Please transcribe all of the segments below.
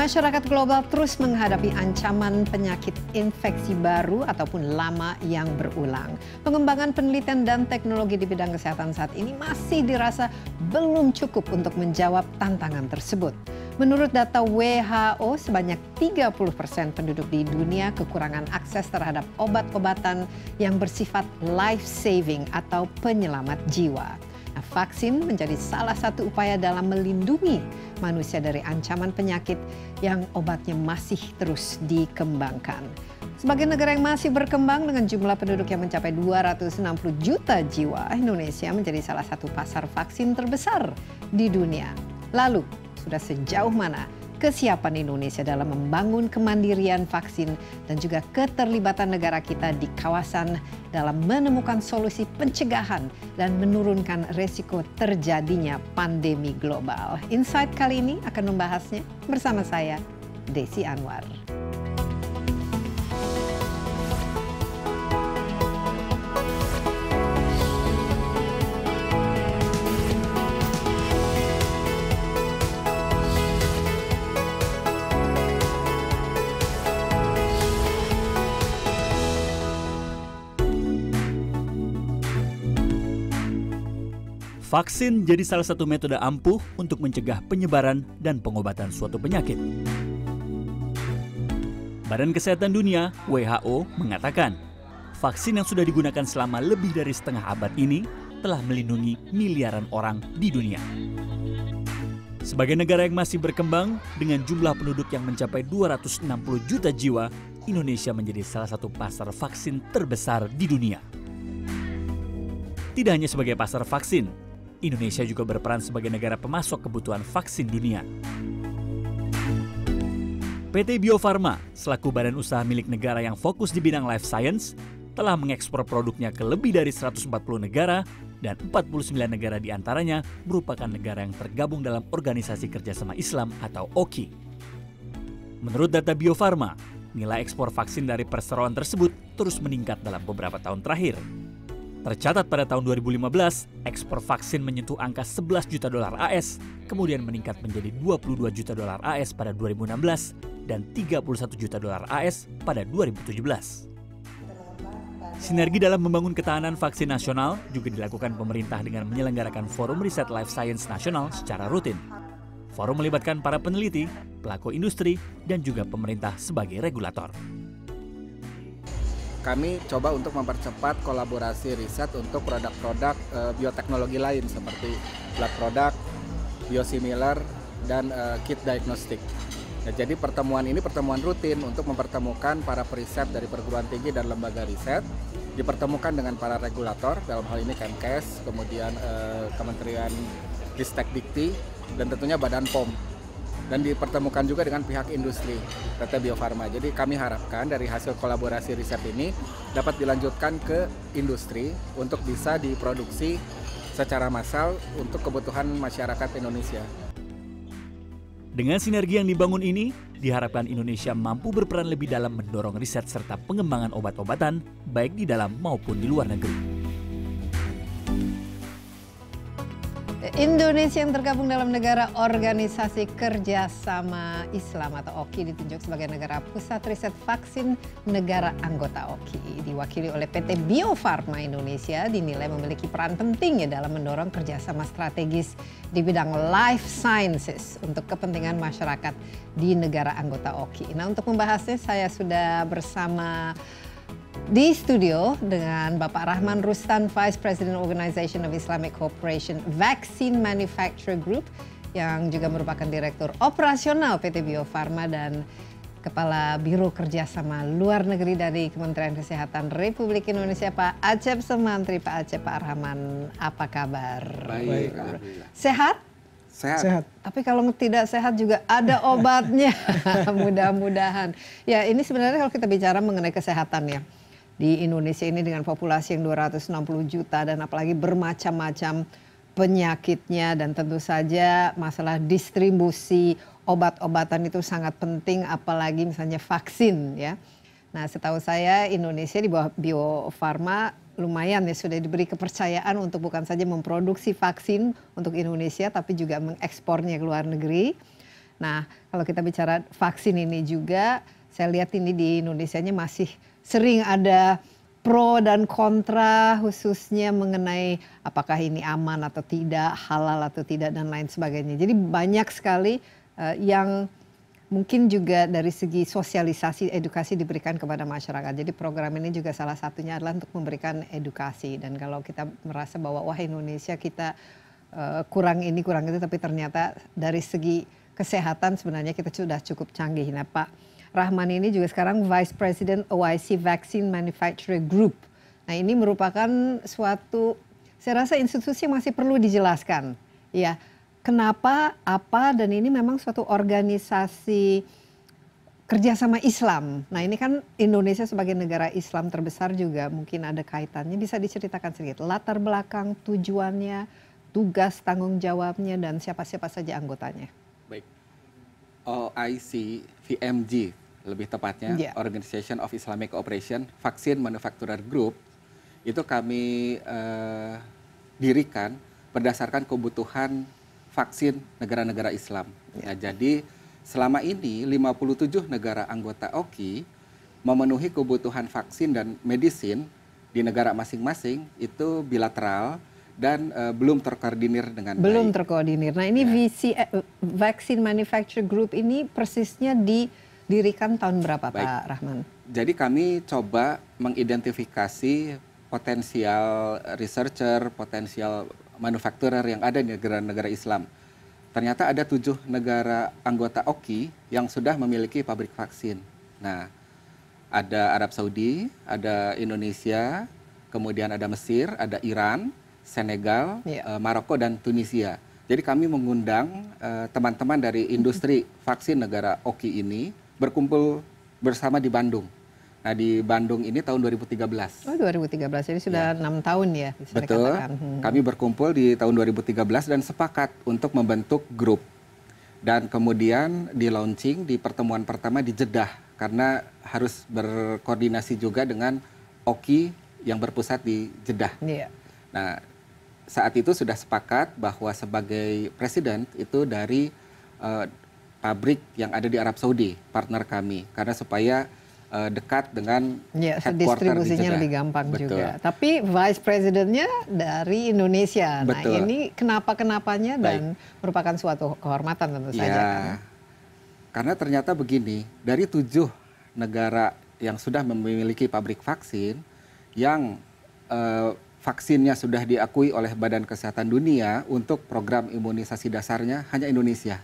Masyarakat global terus menghadapi ancaman penyakit infeksi baru ataupun lama yang berulang. Pengembangan penelitian dan teknologi di bidang kesehatan saat ini masih dirasa belum cukup untuk menjawab tantangan tersebut. Menurut data WHO, sebanyak 30% persen penduduk di dunia kekurangan akses terhadap obat-obatan yang bersifat life-saving atau penyelamat jiwa. Vaksin menjadi salah satu upaya dalam melindungi manusia dari ancaman penyakit yang obatnya masih terus dikembangkan. Sebagai negara yang masih berkembang dengan jumlah penduduk yang mencapai 260 juta jiwa, Indonesia menjadi salah satu pasar vaksin terbesar di dunia. Lalu, sudah sejauh mana kesiapan Indonesia dalam membangun kemandirian vaksin dan juga keterlibatan negara kita di kawasan dalam menemukan solusi pencegahan dan menurunkan resiko terjadinya pandemi global. Insight kali ini akan membahasnya bersama saya, Desi Anwar. Vaksin jadi salah satu metode ampuh untuk mencegah penyebaran dan pengobatan suatu penyakit. Badan Kesehatan Dunia (WHO) mengatakan, vaksin yang sudah digunakan selama lebih dari setengah abad ini telah melindungi miliaran orang di dunia. Sebagai negara yang masih berkembang dengan jumlah penduduk yang mencapai 260 juta jiwa, Indonesia menjadi salah satu pasar vaksin terbesar di dunia. Tidak hanya sebagai pasar vaksin, Indonesia juga berperan sebagai negara pemasok kebutuhan vaksin dunia. PT Bio Farma, selaku badan usaha milik negara yang fokus di bidang life science, telah mengekspor produknya ke lebih dari 140 negara dan 49 negara diantaranya merupakan negara yang tergabung dalam Organisasi Kerjasama Islam atau OKI. Menurut data Bio Farma, nilai ekspor vaksin dari perseroan tersebut terus meningkat dalam beberapa tahun terakhir. Tercatat pada tahun 2015, ekspor vaksin menyentuh angka 11 juta dolar AS, kemudian meningkat menjadi 22 juta dolar AS pada 2016 dan 31 juta dolar AS pada 2017. Sinergi dalam membangun ketahanan vaksin nasional juga dilakukan pemerintah dengan menyelenggarakan Forum Riset Life Science Nasional secara rutin. Forum melibatkan para peneliti, pelaku industri, dan juga pemerintah sebagai regulator kami coba untuk mempercepat kolaborasi riset untuk produk-produk uh, bioteknologi lain seperti blood product, biosimilar, dan uh, kit diagnostik. Nah, jadi pertemuan ini pertemuan rutin untuk mempertemukan para periset dari perguruan tinggi dan lembaga riset, dipertemukan dengan para regulator, dalam hal ini Kemkes, kemudian eh, Kementerian Ristek Dikti, dan tentunya Badan POM dan dipertemukan juga dengan pihak industri PT Bio Farma. Jadi kami harapkan dari hasil kolaborasi riset ini dapat dilanjutkan ke industri untuk bisa diproduksi secara massal untuk kebutuhan masyarakat Indonesia. Dengan sinergi yang dibangun ini, diharapkan Indonesia mampu berperan lebih dalam mendorong riset serta pengembangan obat-obatan baik di dalam maupun di luar negeri. Indonesia yang tergabung dalam negara Organisasi Kerjasama Islam atau OKI ditunjuk sebagai negara pusat riset vaksin negara anggota OKI. Diwakili oleh PT Bio Farma Indonesia dinilai memiliki peran penting ya dalam mendorong kerjasama strategis di bidang life sciences untuk kepentingan masyarakat di negara anggota OKI. Nah untuk membahasnya saya sudah bersama di studio dengan Bapak Rahman Rustan, Vice President Organization of Islamic Cooperation Vaccine Manufacturer Group yang juga merupakan Direktur Operasional PT Bio Farma dan Kepala Biro Kerjasama Luar Negeri dari Kementerian Kesehatan Republik Indonesia Pak Acep Semantri. Pak Acep, Pak Rahman, apa kabar? Baik. Sehat? Sehat. sehat. Tapi kalau tidak sehat juga ada obatnya. Mudah-mudahan. Ya ini sebenarnya kalau kita bicara mengenai kesehatan ya di Indonesia ini dengan populasi yang 260 juta dan apalagi bermacam-macam penyakitnya dan tentu saja masalah distribusi obat-obatan itu sangat penting apalagi misalnya vaksin ya. Nah, setahu saya Indonesia di bawah Bio Farma lumayan ya sudah diberi kepercayaan untuk bukan saja memproduksi vaksin untuk Indonesia tapi juga mengekspornya ke luar negeri. Nah, kalau kita bicara vaksin ini juga saya lihat ini di Indonesia masih sering ada pro dan kontra khususnya mengenai apakah ini aman atau tidak, halal atau tidak dan lain sebagainya. Jadi banyak sekali uh, yang mungkin juga dari segi sosialisasi edukasi diberikan kepada masyarakat. Jadi program ini juga salah satunya adalah untuk memberikan edukasi dan kalau kita merasa bahwa wah Indonesia kita uh, kurang ini kurang itu tapi ternyata dari segi kesehatan sebenarnya kita sudah cukup canggih. Nah, Pak Rahman ini juga sekarang Vice President OIC Vaccine Manufacturing Group. Nah ini merupakan suatu, saya rasa institusi yang masih perlu dijelaskan. Ya, kenapa, apa, dan ini memang suatu organisasi kerjasama Islam. Nah ini kan Indonesia sebagai negara Islam terbesar juga mungkin ada kaitannya. Bisa diceritakan sedikit latar belakang, tujuannya, tugas, tanggung jawabnya, dan siapa-siapa saja anggotanya. Baik, OIC VMG lebih tepatnya yeah. Organization of Islamic Cooperation Vaksin Manufacturer Group itu kami uh, dirikan berdasarkan kebutuhan vaksin negara-negara Islam. Yeah. Nah, jadi selama ini 57 negara anggota OKI memenuhi kebutuhan vaksin dan medisin di negara masing-masing itu bilateral dan uh, belum terkoordinir dengan belum baik. terkoordinir. Nah ini ya. VC eh, Vaccine Manufacture Group ini persisnya di didirikan tahun berapa Baik. Pak Rahman? Jadi kami coba mengidentifikasi potensial researcher, potensial manufakturer yang ada di negara-negara Islam. Ternyata ada tujuh negara anggota OKI yang sudah memiliki pabrik vaksin. Nah, ada Arab Saudi, ada Indonesia, kemudian ada Mesir, ada Iran, Senegal, yeah. Iya. Maroko, dan Tunisia. Jadi kami mengundang eh, teman-teman uh, teman -teman dari industri vaksin negara OKI ini berkumpul bersama di Bandung. Nah di Bandung ini tahun 2013. Oh 2013, jadi sudah iya. enam 6 tahun ya bisa Betul, Hmm. kami berkumpul di tahun 2013 dan sepakat untuk membentuk grup. Dan kemudian di launching di pertemuan pertama di Jeddah karena harus berkoordinasi juga dengan OKI yang berpusat di Jeddah. Ya. Nah saat itu sudah sepakat bahwa sebagai presiden itu dari uh, pabrik yang ada di Arab Saudi, partner kami, karena supaya uh, dekat dengan ya, headquarter distribusinya di lebih gampang Betul. juga. Tapi vice Presidentnya dari Indonesia. Nah, Betul. Nah, ini kenapa kenapanya dan merupakan suatu kehormatan tentu ya, saja. Kan? Karena ternyata begini, dari tujuh negara yang sudah memiliki pabrik vaksin, yang uh, vaksinnya sudah diakui oleh Badan Kesehatan Dunia untuk program imunisasi dasarnya hanya Indonesia.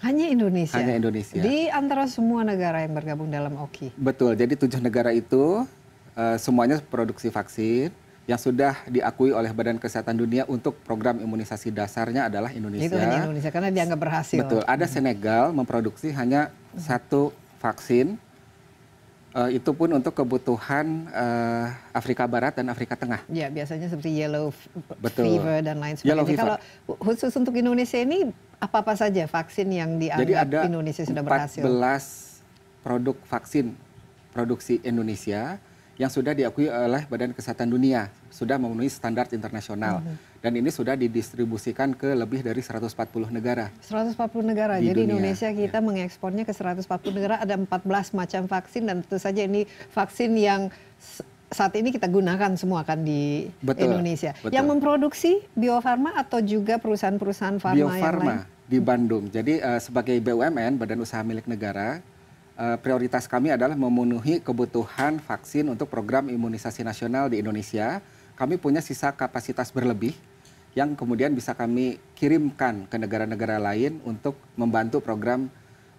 Hanya Indonesia. Hanya Indonesia. Di antara semua negara yang bergabung dalam OKI. Betul. Jadi tujuh negara itu uh, semuanya produksi vaksin yang sudah diakui oleh Badan Kesehatan Dunia untuk program imunisasi dasarnya adalah Indonesia. Itu hanya Indonesia karena dianggap berhasil. Betul. Ada hmm. Senegal memproduksi hanya hmm. satu vaksin. Uh, itu pun untuk kebutuhan uh, Afrika Barat dan Afrika Tengah. Ya, biasanya seperti yellow Betul. fever dan lain sebagainya. Kalau khusus untuk Indonesia ini apa apa saja vaksin yang dianggap Jadi ada Indonesia sudah berhasil? 14 produk vaksin produksi Indonesia yang sudah diakui oleh Badan Kesehatan Dunia sudah memenuhi standar internasional mm -hmm. dan ini sudah didistribusikan ke lebih dari 140 negara. 140 negara. Di Jadi dunia. Indonesia kita ya. mengekspornya ke 140 negara ada 14 macam vaksin dan tentu saja ini vaksin yang saat ini kita gunakan semua kan di betul, Indonesia. Betul. Yang memproduksi Bio Farma atau juga perusahaan-perusahaan farma Bio yang lain? di hmm. Bandung. Jadi uh, sebagai BUMN Badan Usaha Milik Negara uh, prioritas kami adalah memenuhi kebutuhan vaksin untuk program imunisasi nasional di Indonesia. Kami punya sisa kapasitas berlebih yang kemudian bisa kami kirimkan ke negara-negara lain untuk membantu program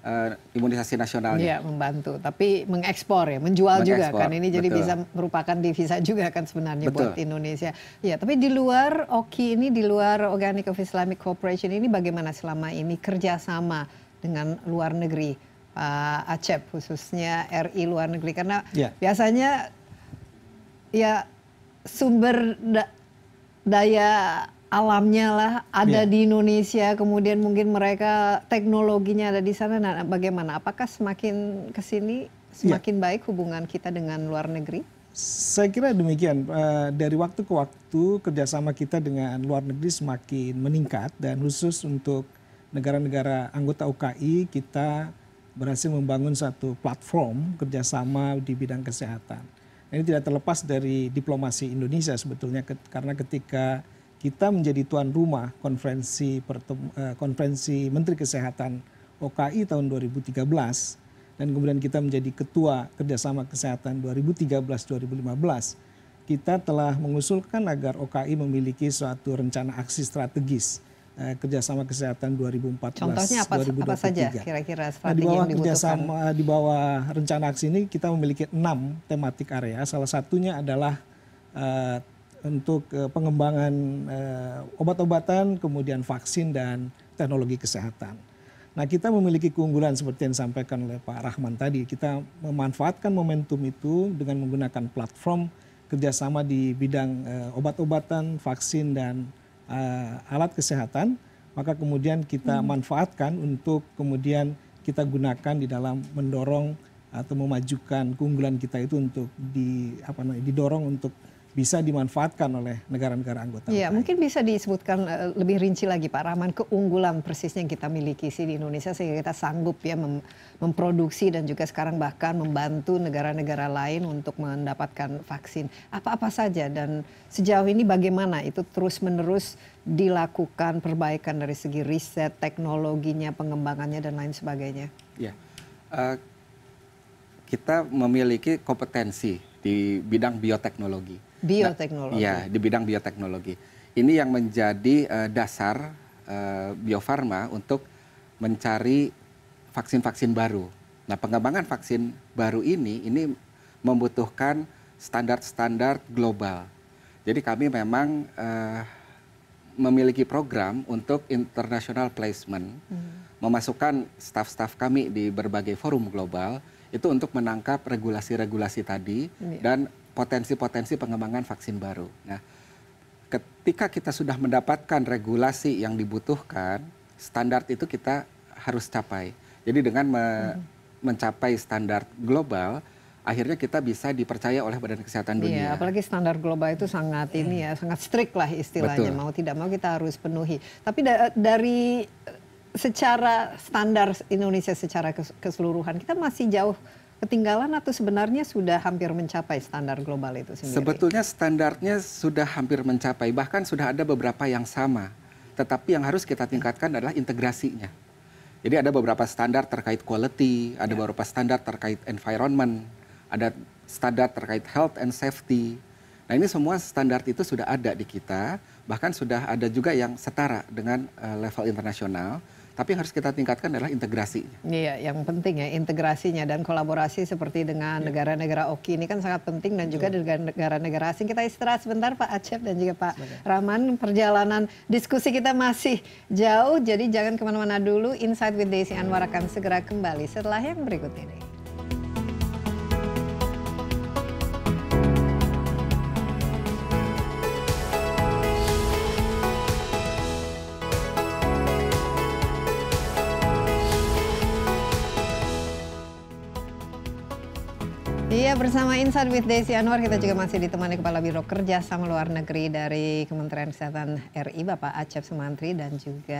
uh, imunisasi nasionalnya. Iya, membantu. Tapi mengekspor ya, menjual Meng juga kan. Ini betul. jadi bisa merupakan divisa juga kan sebenarnya betul. buat Indonesia. Ya, tapi di luar OKI ini, di luar Organic of Islamic Cooperation ini bagaimana selama ini kerjasama dengan luar negeri? Pak uh, Acep khususnya RI luar negeri karena yeah. biasanya ya sumber da daya alamnya lah ada yeah. di Indonesia, kemudian mungkin mereka teknologinya ada di sana. Nah, bagaimana? Apakah semakin ke sini iya. semakin yeah. baik hubungan kita dengan luar negeri? Saya kira demikian. Eh, dari waktu ke waktu kerjasama kita dengan luar negeri semakin meningkat dan khusus untuk negara-negara anggota UKI kita berhasil membangun satu platform kerjasama di bidang kesehatan. Ini tidak terlepas dari diplomasi Indonesia sebetulnya karena ketika kita menjadi tuan rumah konferensi pertemu, eh, konferensi Menteri Kesehatan OKI tahun 2013 dan kemudian kita menjadi ketua kerjasama kesehatan 2013-2015 kita telah mengusulkan agar OKI memiliki suatu rencana aksi strategis eh, kerjasama kesehatan 2014 Contohnya apa, apa saja kira-kira strategi nah, di bawah yang dibutuhkan? kerjasama eh, di bawah rencana aksi ini kita memiliki enam tematik area salah satunya adalah uh, untuk eh, pengembangan eh, obat-obatan, kemudian vaksin dan teknologi kesehatan. Nah, kita memiliki keunggulan seperti yang disampaikan oleh Pak Rahman tadi. Kita memanfaatkan momentum itu dengan menggunakan platform kerjasama di bidang eh, obat-obatan, vaksin, dan alat kesehatan. Maka kemudian kita hmm. manfaatkan untuk kemudian kita gunakan di dalam mendorong atau memajukan keunggulan kita itu untuk di apa namanya didorong untuk bisa dimanfaatkan oleh negara-negara anggota. ya mungkin bisa disebutkan eh, lebih rinci lagi Pak Rahman keunggulan persisnya yang kita miliki sih di Indonesia sehingga kita sanggup ya mem memproduksi dan juga sekarang bahkan membantu negara-negara lain untuk mendapatkan vaksin. Apa-apa saja dan sejauh ini bagaimana itu terus-menerus dilakukan perbaikan dari segi riset, teknologinya, pengembangannya dan lain sebagainya. ya Uh, kita memiliki kompetensi di bidang bioteknologi Bioteknologi. Nah, ya, di bidang bioteknologi. Ini yang menjadi uh, dasar uh, biofarma untuk mencari vaksin-vaksin baru. Nah, pengembangan vaksin baru ini ini membutuhkan standar-standar global. Jadi kami memang uh, memiliki program untuk international placement, hmm. memasukkan staf-staf kami di berbagai forum global itu untuk menangkap regulasi-regulasi tadi hmm. dan potensi-potensi pengembangan vaksin baru. Nah, ketika kita sudah mendapatkan regulasi yang dibutuhkan, standar itu kita harus capai. Jadi dengan me mm-hmm. mencapai standar global, akhirnya kita bisa dipercaya oleh Badan Kesehatan iya, Dunia. Iya, apalagi standar global itu sangat iya. ini ya, sangat strict lah istilahnya. Betul. Mau tidak mau kita harus penuhi. Tapi da dari eh, secara standar Indonesia secara keseluruhan kita masih jauh ketinggalan atau sebenarnya sudah hampir mencapai standar global itu sendiri? Sebetulnya standarnya sudah hampir mencapai, bahkan sudah ada beberapa yang sama. Tetapi yang harus kita tingkatkan adalah integrasinya. Jadi ada beberapa standar terkait quality, ada ya. beberapa standar terkait environment, ada standar terkait health and safety. Nah ini semua standar itu sudah ada di kita, bahkan sudah ada juga yang setara dengan uh, level internasional tapi yang harus kita tingkatkan adalah integrasinya. Iya, yang penting ya integrasinya dan kolaborasi seperti dengan iya. negara-negara ya. OKI ini kan sangat penting dan juga dengan negara-negara asing. Kita istirahat sebentar Pak Acep dan juga Pak Sebenarnya. Rahman. Perjalanan diskusi kita masih jauh, jadi jangan kemana-mana dulu. Insight with Desi Anwar akan segera kembali setelah yang berikut ini. Iya bersama Insight with Desi Anwar kita juga masih ditemani Kepala Biro Kerja sama Luar Negeri dari Kementerian Kesehatan RI Bapak Acep Sumantri dan juga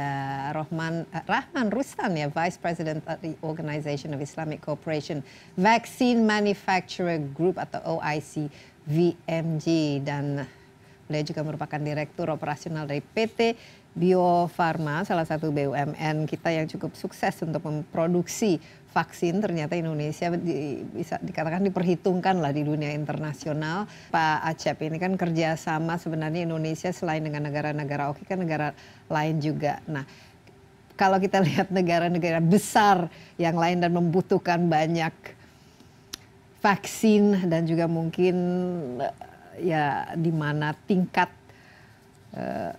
Rahman eh, Rahman Rustan ya Vice President of the Organization of Islamic Cooperation Vaccine Manufacturer Group atau OIC VMG dan beliau juga merupakan Direktur Operasional dari PT Bio Farma salah satu BUMN kita yang cukup sukses untuk memproduksi vaksin ternyata Indonesia di, bisa dikatakan diperhitungkan lah di dunia internasional. Pak Acep ini kan kerjasama sebenarnya Indonesia selain dengan negara-negara oke kan negara lain juga. Nah kalau kita lihat negara-negara besar yang lain dan membutuhkan banyak vaksin dan juga mungkin eh, ya di mana tingkat eh,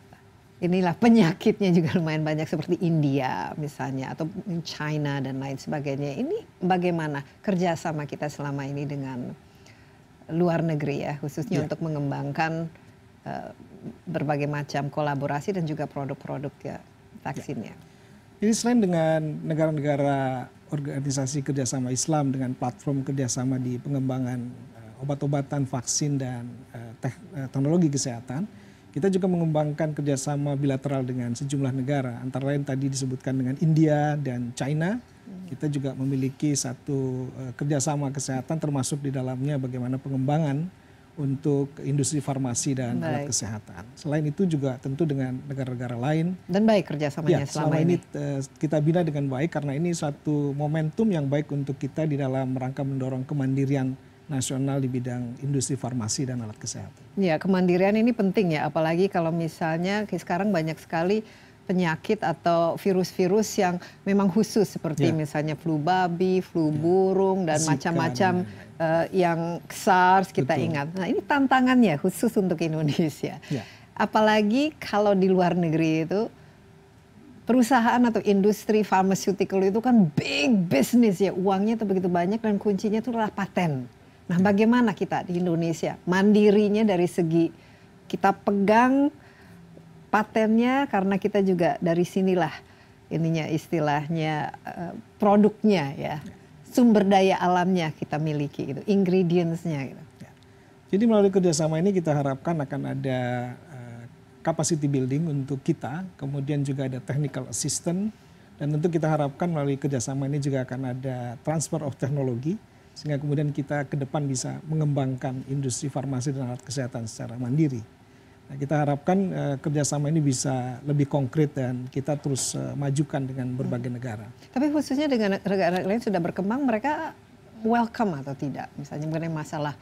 inilah penyakitnya juga lumayan banyak seperti India misalnya atau China dan lain sebagainya. Ini bagaimana kerjasama kita selama ini dengan luar negeri ya khususnya yeah. untuk mengembangkan uh, berbagai macam kolaborasi dan juga produk-produk ya vaksinnya. Yeah. Jadi selain dengan negara-negara organisasi kerjasama Islam dengan platform kerjasama di pengembangan eh, obat-obatan, vaksin dan eh, teknologi kesehatan, kita juga mengembangkan kerjasama bilateral dengan sejumlah negara, antara lain tadi disebutkan dengan India dan China. Kita juga memiliki satu uh, kerjasama kesehatan, termasuk di dalamnya bagaimana pengembangan untuk industri farmasi dan baik. alat kesehatan. Selain itu juga tentu dengan negara-negara lain. Dan baik kerjasamanya ya, selama, selama ini. ini eh, kita bina dengan baik karena ini satu momentum yang baik untuk kita di dalam rangka mendorong kemandirian nasional di bidang industri farmasi dan alat kesehatan. Ya, kemandirian ini penting ya, apalagi kalau misalnya sekarang banyak sekali penyakit atau virus-virus yang memang khusus seperti ya. misalnya flu babi, flu ya. burung dan macam-macam uh, yang SARS kita Betul. ingat. Nah, ini tantangannya khusus untuk Indonesia. Ya. Apalagi kalau di luar negeri itu perusahaan atau industri pharmaceutical itu kan big business ya uangnya itu begitu banyak dan kuncinya itu adalah patent nah bagaimana kita di indonesia mandirinya dari segi kita pegang patennya karena kita juga dari sinilah ininya istilahnya eh, produknya ya sumber daya alamnya kita miliki itu ingredientsnya gitu. Ya. Jadi melalui kerjasama ini kita harapkan akan ada eh, capacity building untuk kita, kemudian juga ada technical assistant, dan tentu kita harapkan melalui kerjasama ini juga akan ada transfer of teknologi, sehingga kemudian kita ke depan bisa mengembangkan industri farmasi dan alat kesehatan secara mandiri. Nah, kita harapkan uh, kerjasama ini bisa lebih konkret dan kita terus uh, majukan dengan berbagai hmm. negara. Tapi khususnya dengan negara lain sudah berkembang, mereka welcome atau tidak? Misalnya mengenai masalah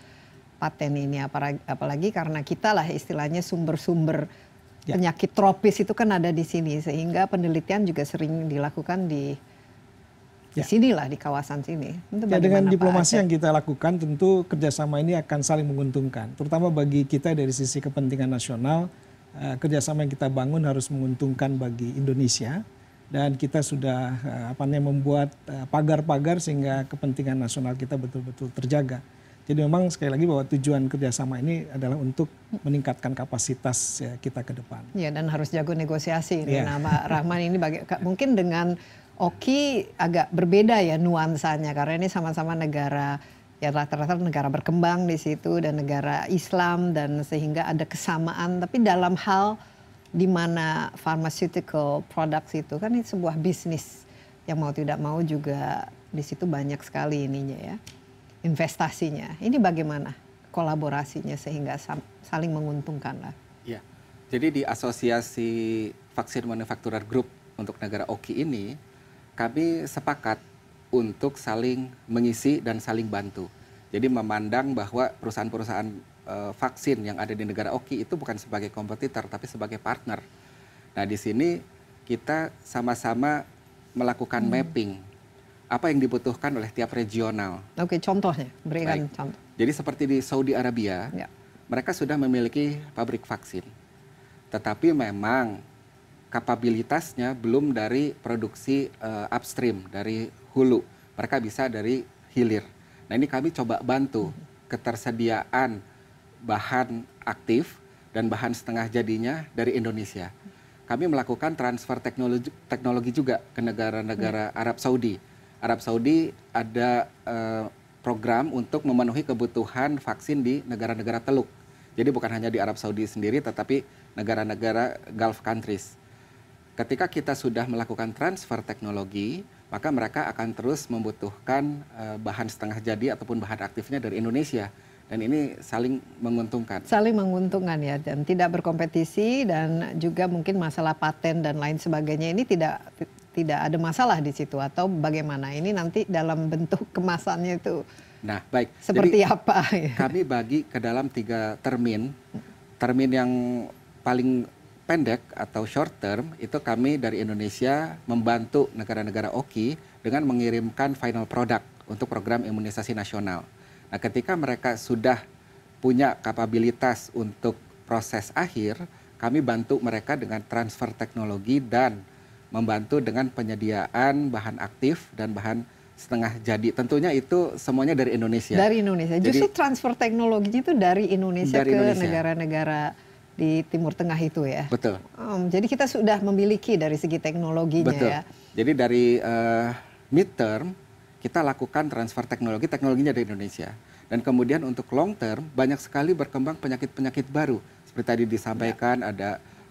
paten ini, apalagi karena kita lah istilahnya sumber-sumber ya. penyakit tropis itu kan ada di sini, sehingga penelitian juga sering dilakukan di Ya. di sinilah di kawasan sini. Ya, dengan diplomasi yang kita lakukan tentu kerjasama ini akan saling menguntungkan, terutama bagi kita dari sisi kepentingan nasional. Eh, kerjasama yang kita bangun harus menguntungkan bagi Indonesia dan kita sudah eh, apa namanya membuat eh, pagar-pagar sehingga kepentingan nasional kita betul-betul terjaga. Jadi memang sekali lagi bahwa tujuan kerjasama ini adalah untuk meningkatkan kapasitas ya, kita ke depan. Ya dan harus jago negosiasi. Ya. nama Rahman ini baga- mungkin dengan Oki agak berbeda ya nuansanya karena ini sama-sama negara ya rata-rata negara berkembang di situ dan negara Islam dan sehingga ada kesamaan tapi dalam hal di mana pharmaceutical products itu kan ini sebuah bisnis yang mau tidak mau juga di situ banyak sekali ininya ya investasinya. Ini bagaimana kolaborasinya sehingga saling menguntungkan lah. Ya. Jadi di Asosiasi Vaksin manufacturer Group untuk negara Oki ini kami sepakat untuk saling mengisi dan saling bantu. Jadi memandang bahwa perusahaan-perusahaan e, vaksin yang ada di negara Oki itu bukan sebagai kompetitor tapi sebagai partner. Nah, di sini kita sama-sama melakukan hmm. mapping apa yang dibutuhkan oleh tiap regional. Oke, contohnya, berikan contoh. Jadi seperti di Saudi Arabia, yeah. mereka sudah memiliki pabrik vaksin. Tetapi memang kapabilitasnya belum dari produksi uh, upstream dari hulu. Mereka bisa dari hilir. Nah, ini kami coba bantu ketersediaan bahan aktif dan bahan setengah jadinya dari Indonesia. Kami melakukan transfer teknologi, teknologi juga ke negara-negara hmm. Arab Saudi. Arab Saudi ada eh, program untuk memenuhi kebutuhan vaksin di negara-negara Teluk. Jadi bukan hanya di Arab Saudi sendiri, tetapi negara-negara Gulf countries ketika kita sudah melakukan transfer teknologi, maka mereka akan terus membutuhkan uh, bahan setengah jadi ataupun bahan aktifnya dari Indonesia. Dan ini saling menguntungkan. Saling menguntungkan ya, dan tidak berkompetisi dan juga mungkin masalah paten dan lain sebagainya ini tidak tidak ada masalah di situ atau bagaimana ini nanti dalam bentuk kemasannya itu. Nah baik. Seperti Jadi, apa? Kami bagi ke dalam tiga termin. Termin yang paling pendek atau short term itu kami dari Indonesia membantu negara-negara OKI dengan mengirimkan final product untuk program imunisasi nasional. Nah, ketika mereka sudah punya kapabilitas untuk proses akhir, kami bantu mereka dengan transfer teknologi dan membantu dengan penyediaan bahan aktif dan bahan setengah jadi. Tentunya itu semuanya dari Indonesia. Dari Indonesia. Justru transfer teknologinya itu dari Indonesia dari ke negara-negara di Timur Tengah itu ya. Betul. Um, jadi kita sudah memiliki dari segi teknologinya Betul. ya. Jadi dari uh, midterm kita lakukan transfer teknologi teknologinya dari Indonesia dan kemudian untuk long term banyak sekali berkembang penyakit-penyakit baru seperti tadi disampaikan ya. ada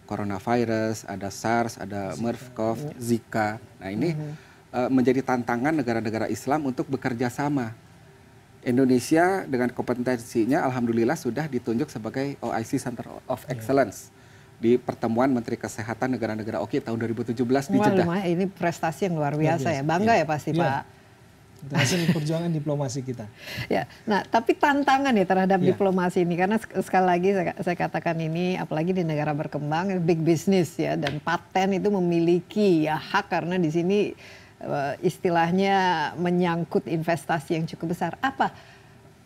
coronavirus, ada SARS, ada MERS-CoV, ya. Zika. Nah ini mm -hmm. menjadi tantangan negara-negara Islam untuk bekerja sama Indonesia dengan kompetensinya alhamdulillah sudah ditunjuk sebagai OIC Center of iya. Excellence yeah. di pertemuan Menteri Kesehatan negara-negara OKI tahun 2017 di Jeddah. Wah, ini prestasi yang luar biasa, luar biasa. ya. Bangga yeah. ya pasti, yeah. Pak. Itu hasil perjuangan diplomasi kita. Ya, nah tapi tantangan ya terhadap ya. diplomasi ini karena sekali lagi saya, saya katakan ini apalagi di negara berkembang big business ya dan paten itu memiliki ya hak karena di sini Eh, istilahnya menyangkut investasi yang cukup besar. Apa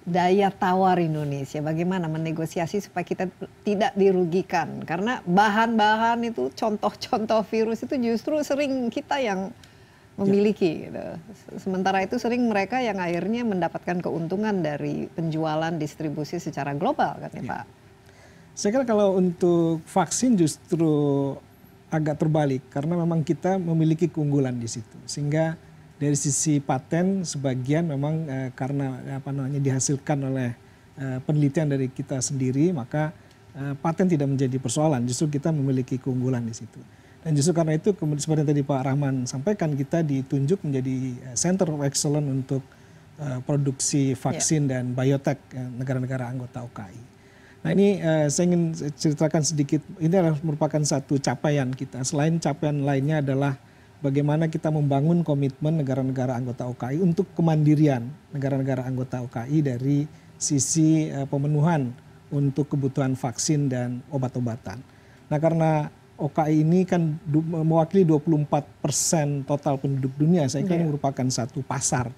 daya tawar Indonesia? Bagaimana menegosiasi supaya kita tidak dirugikan? Karena bahan-bahan itu contoh-contoh virus itu justru sering kita yang memiliki. Ya. Gitu. Sementara itu sering mereka yang akhirnya mendapatkan keuntungan dari penjualan distribusi secara global, kan ya, ya. Pak? Saya kira kalau untuk vaksin justru agak terbalik karena memang kita memiliki keunggulan di situ sehingga dari sisi paten sebagian memang e, karena eh, apa namanya dihasilkan oleh e, penelitian dari kita sendiri maka e, paten tidak menjadi persoalan justru kita memiliki keunggulan di situ dan justru karena itu seperti tadi Pak Rahman sampaikan kita ditunjuk menjadi center of excellence untuk e, produksi ya. vaksin yeah. dan biotek negara-negara anggota UKI. Nah ini uh, saya ingin ceritakan sedikit, ini adalah merupakan satu capaian kita. Selain capaian lainnya adalah bagaimana kita membangun komitmen negara-negara anggota OKI untuk kemandirian negara-negara anggota OKI dari sisi uh, pemenuhan untuk kebutuhan vaksin dan obat-obatan. Nah karena OKI ini kan mewakili 24 persen total penduduk dunia, saya kira yeah. merupakan satu pasar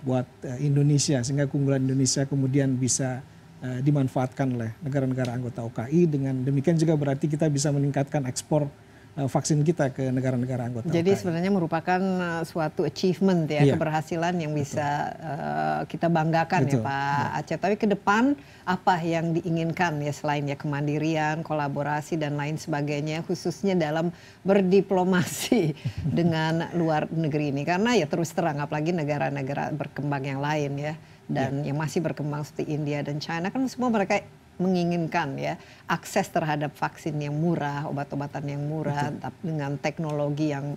buat uh, Indonesia sehingga keunggulan Indonesia kemudian bisa Eh, dimanfaatkan oleh negara-negara anggota OKI. Dengan demikian juga berarti kita bisa meningkatkan ekspor eh, vaksin kita ke negara-negara anggota. Jadi sebenarnya merupakan eh, suatu achievement ya, iya. keberhasilan yang bisa kita banggakan ya, Betul. ya Pak Betul. Iya. Aceh. Tapi ke depan apa yang diinginkan ya selain ya kemandirian, kolaborasi dan lain sebagainya khususnya dalam berdiplomasi dengan luar negeri ini karena ya terus terang apalagi negara-negara berkembang yang lain ya Iya. dan yang masih berkembang seperti India dan China kan semua mereka menginginkan ya akses terhadap vaksin yang murah, obat-obatan yang murah Betul. dengan teknologi yang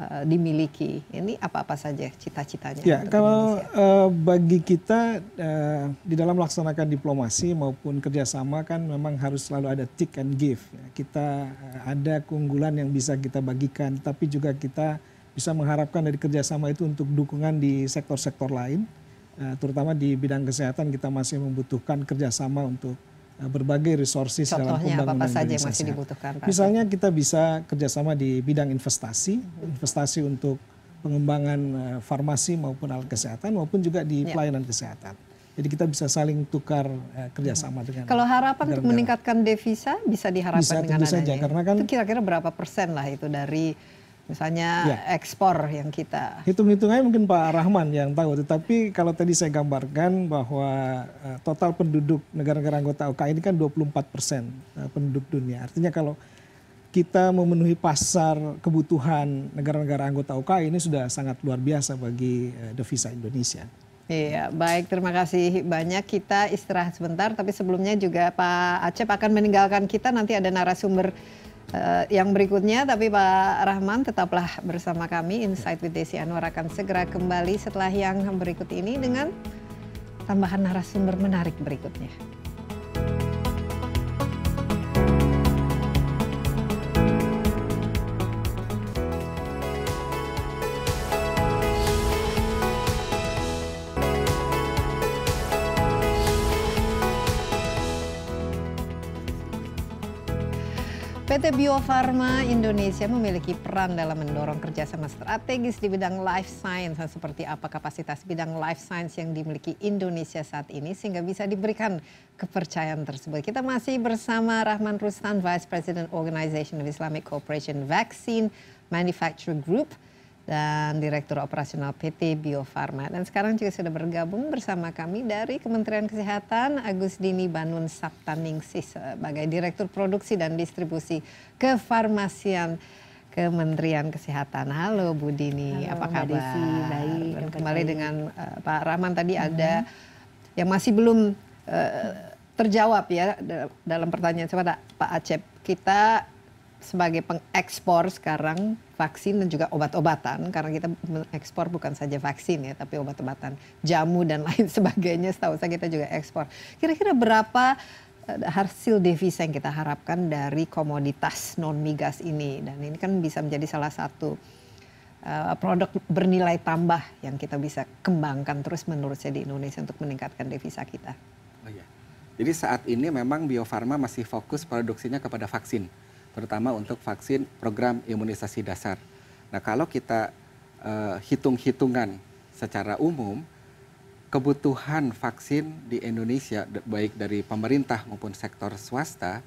eh, dimiliki. Ini apa-apa saja cita-citanya? Ya, kalau uh, bagi kita uh, di dalam melaksanakan diplomasi maupun kerjasama kan memang harus selalu ada take and give. Ya. Kita uh, ada keunggulan yang bisa kita bagikan, tapi juga kita bisa mengharapkan dari kerjasama itu untuk dukungan di sektor-sektor lain Eh, terutama di bidang kesehatan kita masih membutuhkan kerjasama untuk eh, berbagai resources Contohnya, dalam pembangunan apa saja yang masih dibutuhkan Pak. Misalnya kita bisa kerjasama di bidang investasi, mhm. investasi untuk pengembangan eh, farmasi maupun alat kesehatan maupun juga di ya. pelayanan ya. kesehatan. Jadi kita bisa saling tukar eh, kerjasama mhm. dengan. Kalau harapan negara meningkatkan devisa bisa diharapkan bisa, dengan tentu Bisa saja karena kan itu kira-kira berapa persen lah itu dari misalnya ya. ekspor yang kita hitung hitungannya mungkin Pak Rahman yang tahu tetapi kalau tadi saya gambarkan bahwa eh, total penduduk negara-negara anggota OKA ini kan 24 persen eh, penduduk dunia artinya kalau kita memenuhi pasar kebutuhan negara-negara anggota OKA ini sudah sangat luar biasa bagi eh, devisa Indonesia. Iya, baik. Terima kasih banyak. Kita istirahat sebentar, tapi sebelumnya juga Pak Acep akan meninggalkan kita. Nanti ada narasumber Eh, yang berikutnya tapi Pak Rahman tetaplah bersama kami Insight with Desi Anwar akan segera kembali setelah yang berikut ini dengan tambahan narasumber menarik berikutnya. PT Bio Farma Indonesia memiliki peran dalam mendorong kerjasama strategis di bidang life science. Nah, seperti apa kapasitas bidang life science yang dimiliki Indonesia saat ini sehingga bisa diberikan kepercayaan tersebut. Kita masih bersama Rahman Rustan, Vice President Organization of Islamic Cooperation Vaccine Manufacturer Group dan Direktur Operasional PT Bio Farma. Dan sekarang juga sudah bergabung bersama kami dari Kementerian Kesehatan Agus Dini Banun Saptaningsih sebagai Direktur Produksi dan Distribusi Kefarmasian Kementerian Kesehatan. Halo Bu Dini, Halo, apa kabar? Desi, baik. Kembali dengan uh, Pak Rahman tadi hmm. ada yang masih belum uh, terjawab ya dalam pertanyaan kepada Pak Acep. Kita sebagai pengekspor sekarang vaksin dan juga obat-obatan karena kita ekspor bukan saja vaksin ya tapi obat-obatan jamu dan lain sebagainya setahu saya kita juga ekspor kira-kira berapa eh, hasil devisa yang kita harapkan dari komoditas non migas ini dan ini kan bisa menjadi salah satu eh, produk bernilai tambah yang kita bisa kembangkan terus menurut saya di Indonesia untuk meningkatkan devisa kita. Oh, iya. Jadi saat ini memang Bio Farma masih fokus produksinya kepada vaksin terutama untuk vaksin program imunisasi dasar. Nah, kalau kita uh, hitung-hitungan secara umum, kebutuhan vaksin di Indonesia baik dari pemerintah maupun sektor swasta,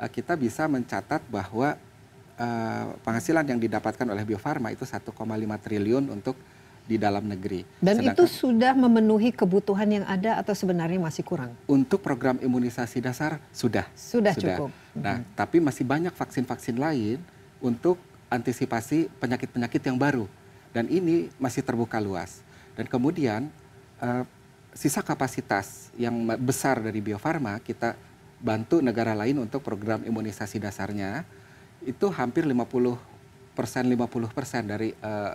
uh, kita bisa mencatat bahwa uh, penghasilan yang didapatkan oleh Bio Farma itu 1,5 triliun untuk di dalam negeri. Dan Sedangkan, itu sudah memenuhi kebutuhan yang ada atau sebenarnya masih kurang? Untuk program imunisasi dasar sudah. Sudah, sudah. cukup. Nah, hmm. tapi masih banyak vaksin-vaksin lain untuk antisipasi penyakit-penyakit yang baru. Dan ini masih terbuka luas. Dan kemudian uh, sisa kapasitas yang besar dari Bio Farma kita bantu negara lain untuk program imunisasi dasarnya itu hampir 50 persen 50 persen dari uh,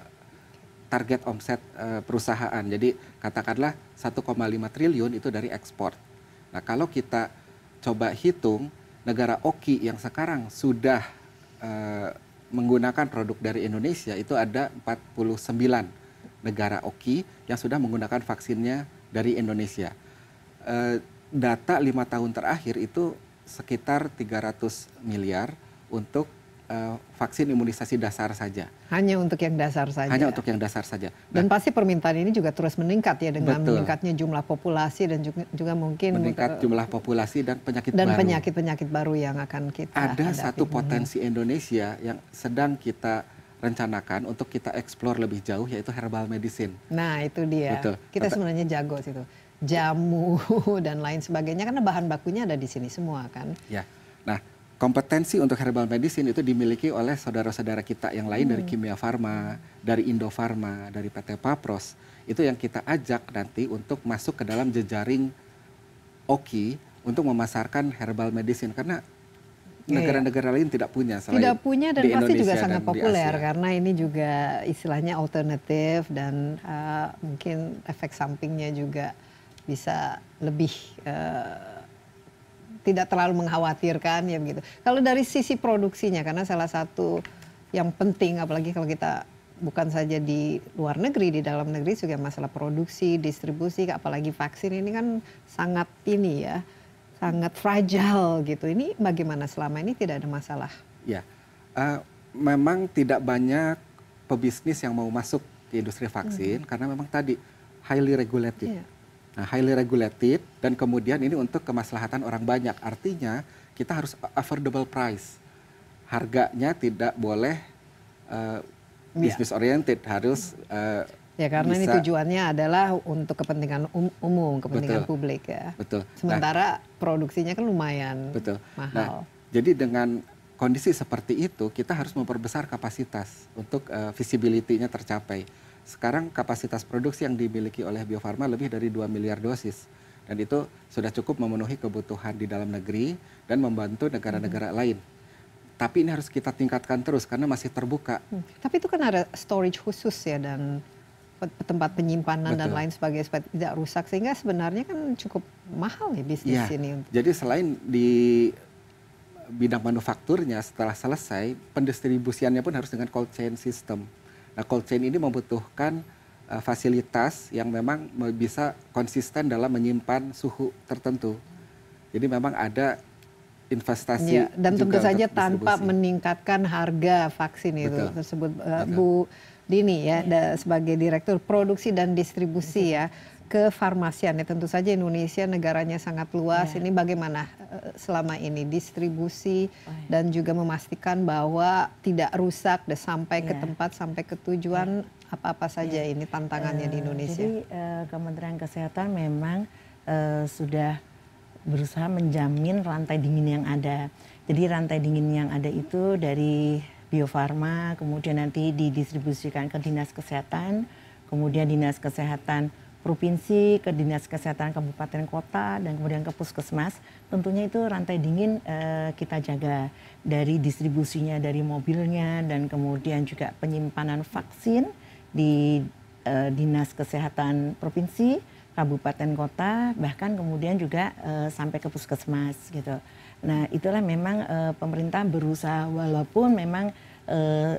target omset uh, perusahaan. Jadi katakanlah 1,5 triliun itu dari ekspor. Nah kalau kita coba hitung negara Oki yang sekarang sudah uh, menggunakan produk dari Indonesia itu ada 49 negara Oki yang sudah menggunakan vaksinnya dari Indonesia. Uh, data lima tahun terakhir itu sekitar 300 miliar untuk uh, vaksin imunisasi dasar saja. Hanya untuk yang dasar saja. Hanya untuk yang dasar saja. Nah, dan pasti permintaan ini juga terus meningkat ya dengan betul. meningkatnya jumlah populasi dan juga, juga mungkin meningkat eh, jumlah populasi dan penyakit dan baru. Dan penyakit-penyakit baru yang akan kita Ada hadapi. satu hmm. potensi Indonesia yang sedang kita rencanakan untuk kita eksplor lebih jauh yaitu herbal medicine. Nah itu dia. Betul. Kita Betul. sebenarnya jago situ jamu dan lain sebagainya karena bahan bakunya ada di sini semua kan. Ya kompetensi untuk herbal medicine itu dimiliki oleh saudara-saudara kita yang lain hmm. dari Kimia Farma, dari Indo Farma, dari PT Papros. Itu yang kita ajak nanti untuk masuk ke dalam jejaring OKI untuk memasarkan herbal medicine karena iya. negara-negara lain tidak punya selain tidak punya dan di pasti juga sangat populer karena ini juga istilahnya alternatif dan uh, mungkin efek sampingnya juga bisa lebih uh, tidak terlalu mengkhawatirkan ya begitu. Kalau dari sisi produksinya karena salah satu yang penting apalagi kalau kita bukan saja di luar negeri di dalam negeri juga masalah produksi, distribusi apalagi vaksin ini kan sangat ini ya sangat fragile gitu. Ini bagaimana selama ini tidak ada masalah? Ya. Uh, memang tidak banyak pebisnis yang mau masuk ke industri vaksin hmm. karena memang tadi highly regulated. Yeah Nah, highly regulated dan kemudian ini untuk kemaslahatan orang banyak. Artinya kita harus affordable price. Harganya tidak boleh uh, eh, iya. business oriented, harus uh, Ya karena bisa. ini tujuannya adalah untuk kepentingan um, umum, kepentingan Betul. publik ya. Betul. Nah Sementara nah, produksinya kan lumayan Betul. Nah, mahal. Nah, jadi dengan kondisi seperti itu kita harus memperbesar kapasitas untuk uh, visibility-nya tercapai sekarang kapasitas produksi yang dimiliki oleh Bio Farma lebih dari 2 miliar dosis. Dan itu sudah cukup memenuhi kebutuhan di dalam negeri dan membantu negara-negara hmm. lain. Tapi ini harus kita tingkatkan terus karena masih terbuka. Hmm. Tapi itu kan ada storage khusus ya dan tempat penyimpanan Betul. dan lain sebagainya supaya tidak rusak sehingga sebenarnya kan cukup mahal ya bisnis ya. ini. Jadi selain di bidang manufakturnya setelah selesai pendistribusiannya pun harus dengan cold chain system. Nah, cold chain ini membutuhkan uh, fasilitas yang memang bisa konsisten dalam menyimpan suhu tertentu. Jadi memang ada investasi ya, dan tentu saja tanpa meningkatkan harga vaksin itu Betul. tersebut uh, Bu Dini ya iya. da, sebagai direktur produksi dan distribusi ya. Betul. ya kefarmasian ya tentu saja Indonesia negaranya sangat luas iya. ini bagaimana eh, selama ini distribusi oh, iya. dan juga memastikan bahwa tidak rusak dan sampai ke iya. tempat sampai ke tujuan apa-apa saja ini tantangannya di eh, Indonesia. Jadi eh, Kementerian Kesehatan memang sudah berusaha menjamin rantai dingin yang ada. Jadi rantai dingin yang ada itu dari Bio Farma, kemudian nanti didistribusikan ke Dinas Kesehatan, kemudian Dinas Kesehatan provinsi, ke dinas kesehatan kabupaten kota, dan kemudian ke puskesmas, tentunya itu rantai dingin eh, kita jaga dari distribusinya dari mobilnya dan kemudian juga penyimpanan vaksin di eh, dinas kesehatan provinsi, kabupaten kota, bahkan kemudian juga eh, sampai ke puskesmas gitu. Nah itulah memang pemerintah berusaha walaupun memang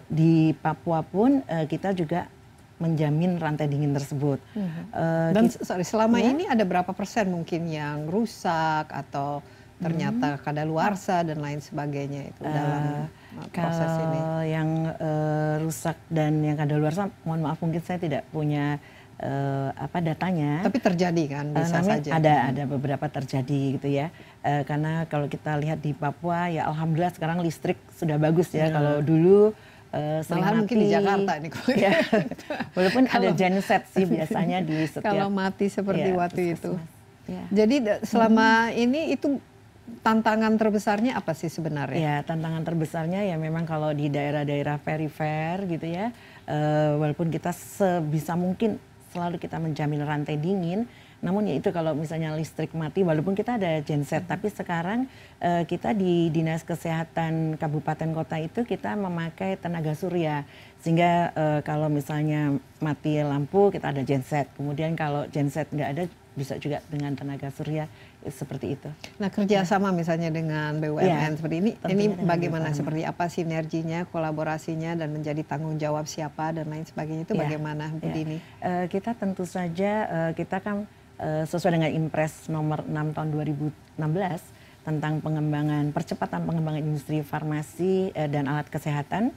di Papua pun kita juga menjamin rantai dingin tersebut. Mm -hmm. uh, Dan kita, sorry, selama ya? ini ada berapa persen mungkin yang rusak atau ternyata hmm. kadaluarsa dan lain sebagainya itu uh, dalam eh, proses kalau ini. yang uh, rusak dan yang kadaluarsa, mohon maaf mungkin saya tidak punya uh, apa datanya. Tapi terjadi kan bisa uh, saja. Ada hmm. ada beberapa terjadi gitu ya. Uh, karena kalau kita lihat di Papua ya alhamdulillah sekarang listrik sudah bagus ya. Kalau dulu Uh, mungkin di Jakarta nih ya. kalau ya. Walaupun kalau, ada genset sih biasanya di setiap kalau mati seperti ya, waktu itu. Ya. Jadi selama hmm. ini itu tantangan terbesarnya apa sih sebenarnya? Ya tantangan terbesarnya ya memang kalau di daerah-daerah perifer gitu ya, uh, walaupun kita sebisa mungkin selalu kita menjamin rantai dingin, namun ya itu kalau misalnya listrik mati walaupun kita ada genset hmm. tapi mm-hmm. sekarang uh, kita di Dinas Kesehatan Kabupaten Kota itu kita memakai tenaga surya sehingga uh, kalau misalnya mati lampu kita ada genset. Kemudian kalau genset nggak ada bisa juga dengan tenaga surya eh, seperti itu. Nah kerjasama ya. misalnya dengan BUMN ya, seperti ini, ini bagaimana BUMN. seperti apa sinerginya, kolaborasinya dan menjadi tanggung jawab siapa dan lain sebagainya itu ya, bagaimana Bu ya. Dini? Uh, kita tentu saja uh, kita kan Eh, sesuai dengan Impres nomor 6 tahun 2016 tentang pengembangan percepatan pengembangan industri farmasi eh, dan alat kesehatan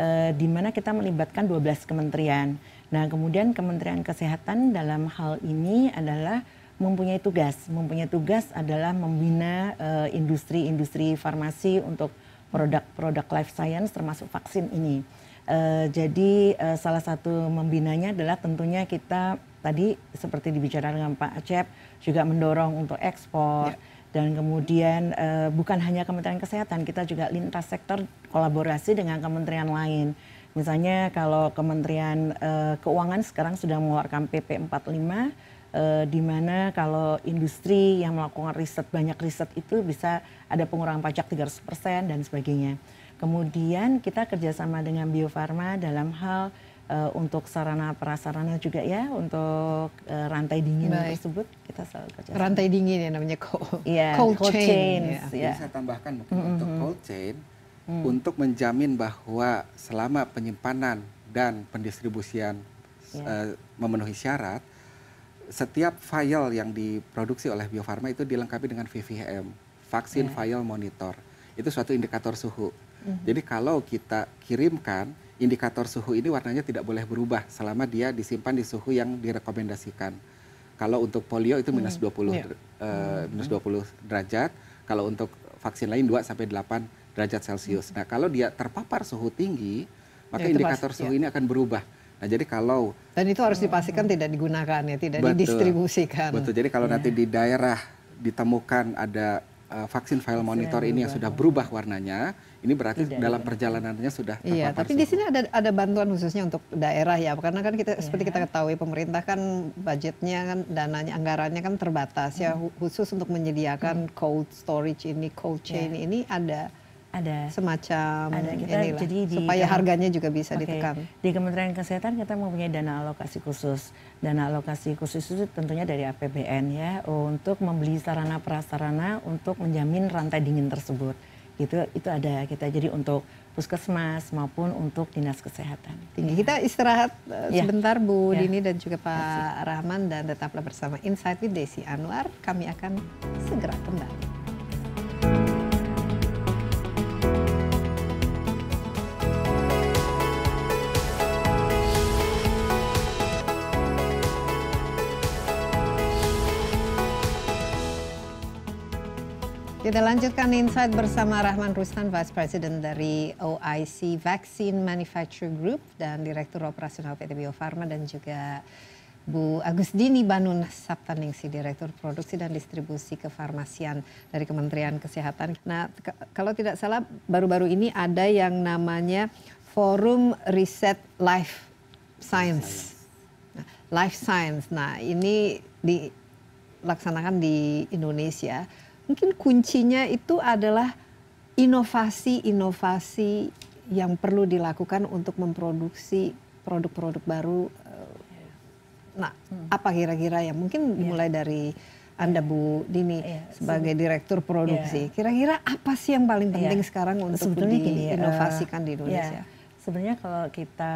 eh, di mana kita melibatkan 12 kementerian. Nah, kemudian Kementerian Kesehatan dalam hal ini adalah mempunyai tugas. Mempunyai tugas adalah membina industri-industri farmasi untuk produk-produk life science termasuk vaksin ini. jadi salah satu membinanya adalah tentunya kita tadi seperti dibicarakan dengan Pak Acep juga mendorong untuk ekspor ya. dan kemudian uh, bukan hanya Kementerian Kesehatan kita juga lintas sektor kolaborasi dengan kementerian lain misalnya kalau Kementerian uh, Keuangan sekarang sudah mengeluarkan PP 45 Uh, di mana kalau industri yang melakukan riset banyak riset itu bisa ada pengurangan pajak 300% dan sebagainya. Kemudian kita kerjasama dengan Bio Farma dalam hal uh, untuk sarana prasarana juga ya untuk uh, rantai dingin Baik. tersebut kita selalu kerja. Rantai dingin ya namanya cold, yeah, cold, cold chain. chain. ya. Bisa iya. tambahkan mm -hmm. untuk cold chain mm. untuk menjamin bahwa selama penyimpanan dan pendistribusian yeah. Iya. uh, memenuhi syarat setiap file yang diproduksi oleh Bio Farma itu dilengkapi dengan VVM, vaksin yeah. file monitor. Itu suatu indikator suhu. Mm -hmm. Jadi kalau kita kirimkan indikator suhu ini warnanya tidak boleh berubah selama dia disimpan di suhu yang direkomendasikan. Kalau untuk polio itu hmm. minus 20 yeah. uh, minus 20 derajat, kalau untuk vaksin lain 2 sampai 8 derajat Celcius. Hmm. Nah, kalau dia terpapar suhu tinggi, maka ya, indikator pasti, suhu ya. ini akan berubah. Nah, jadi kalau dan itu harus hmm. dipastikan hmm. tidak digunakan ya, tidak betul, didistribusikan. Betul. Jadi kalau yeah. nanti di daerah ditemukan ada uh, vaksin file monitor ini yang sudah berubah warnanya, ini berarti Tidak, dalam perjalanannya sudah Iya, tapi di sini ada ada bantuan khususnya untuk daerah ya, karena kan kita ya. seperti kita iya. ketahui pemerintah kan budgetnya kan dananya anggarannya kan terbatas ya, hmm. ya khusus untuk menyediakan hmm. cold storage ini, cold iya. chain ya. ini ada ada semacam ada kita inilah, jadi di, supaya harganya juga bisa okay. ditekan. Di Kementerian Kesehatan kita mempunyai dana alokasi khusus. Dana alokasi khusus itu tentunya dari APBN ya untuk membeli sarana prasarana untuk menjamin rantai dingin tersebut itu itu ada kita jadi untuk puskesmas maupun untuk dinas kesehatan. Tinggi. Kita istirahat eh, ya. sebentar Bu ya. Dini dan juga Pak Rahman dan tetaplah bersama Insight with Desi Anwar. Kami akan segera kembali. Kita lanjutkan insight bersama Rahman Rustan, Vice President dari OIC Vaccine Manufacture Group dan Direktur Operasional PT Bio Farma dan juga Bu Agus Dini Banun Saptaningsi, Direktur Produksi dan Distribusi Kefarmasian dari Kementerian Kesehatan. Nah, kalau tidak salah baru-baru ini ada yang namanya Forum Riset Life Science. life Science. Nah, ini dilaksanakan di Indonesia mungkin kuncinya itu adalah inovasi-inovasi yang perlu dilakukan untuk memproduksi produk-produk baru. Eh, nah, hmm. apa kira-kira ya? Mungkin yeah. mulai dari anda Bu Dini yeah. sebagai direktur produksi. Iya. Kira-kira apa sih yang paling iya. penting yeah. sekarang untuk Sebetulnya eh, diinovasikan uh, di Indonesia? Iya. Sebenarnya kalau kita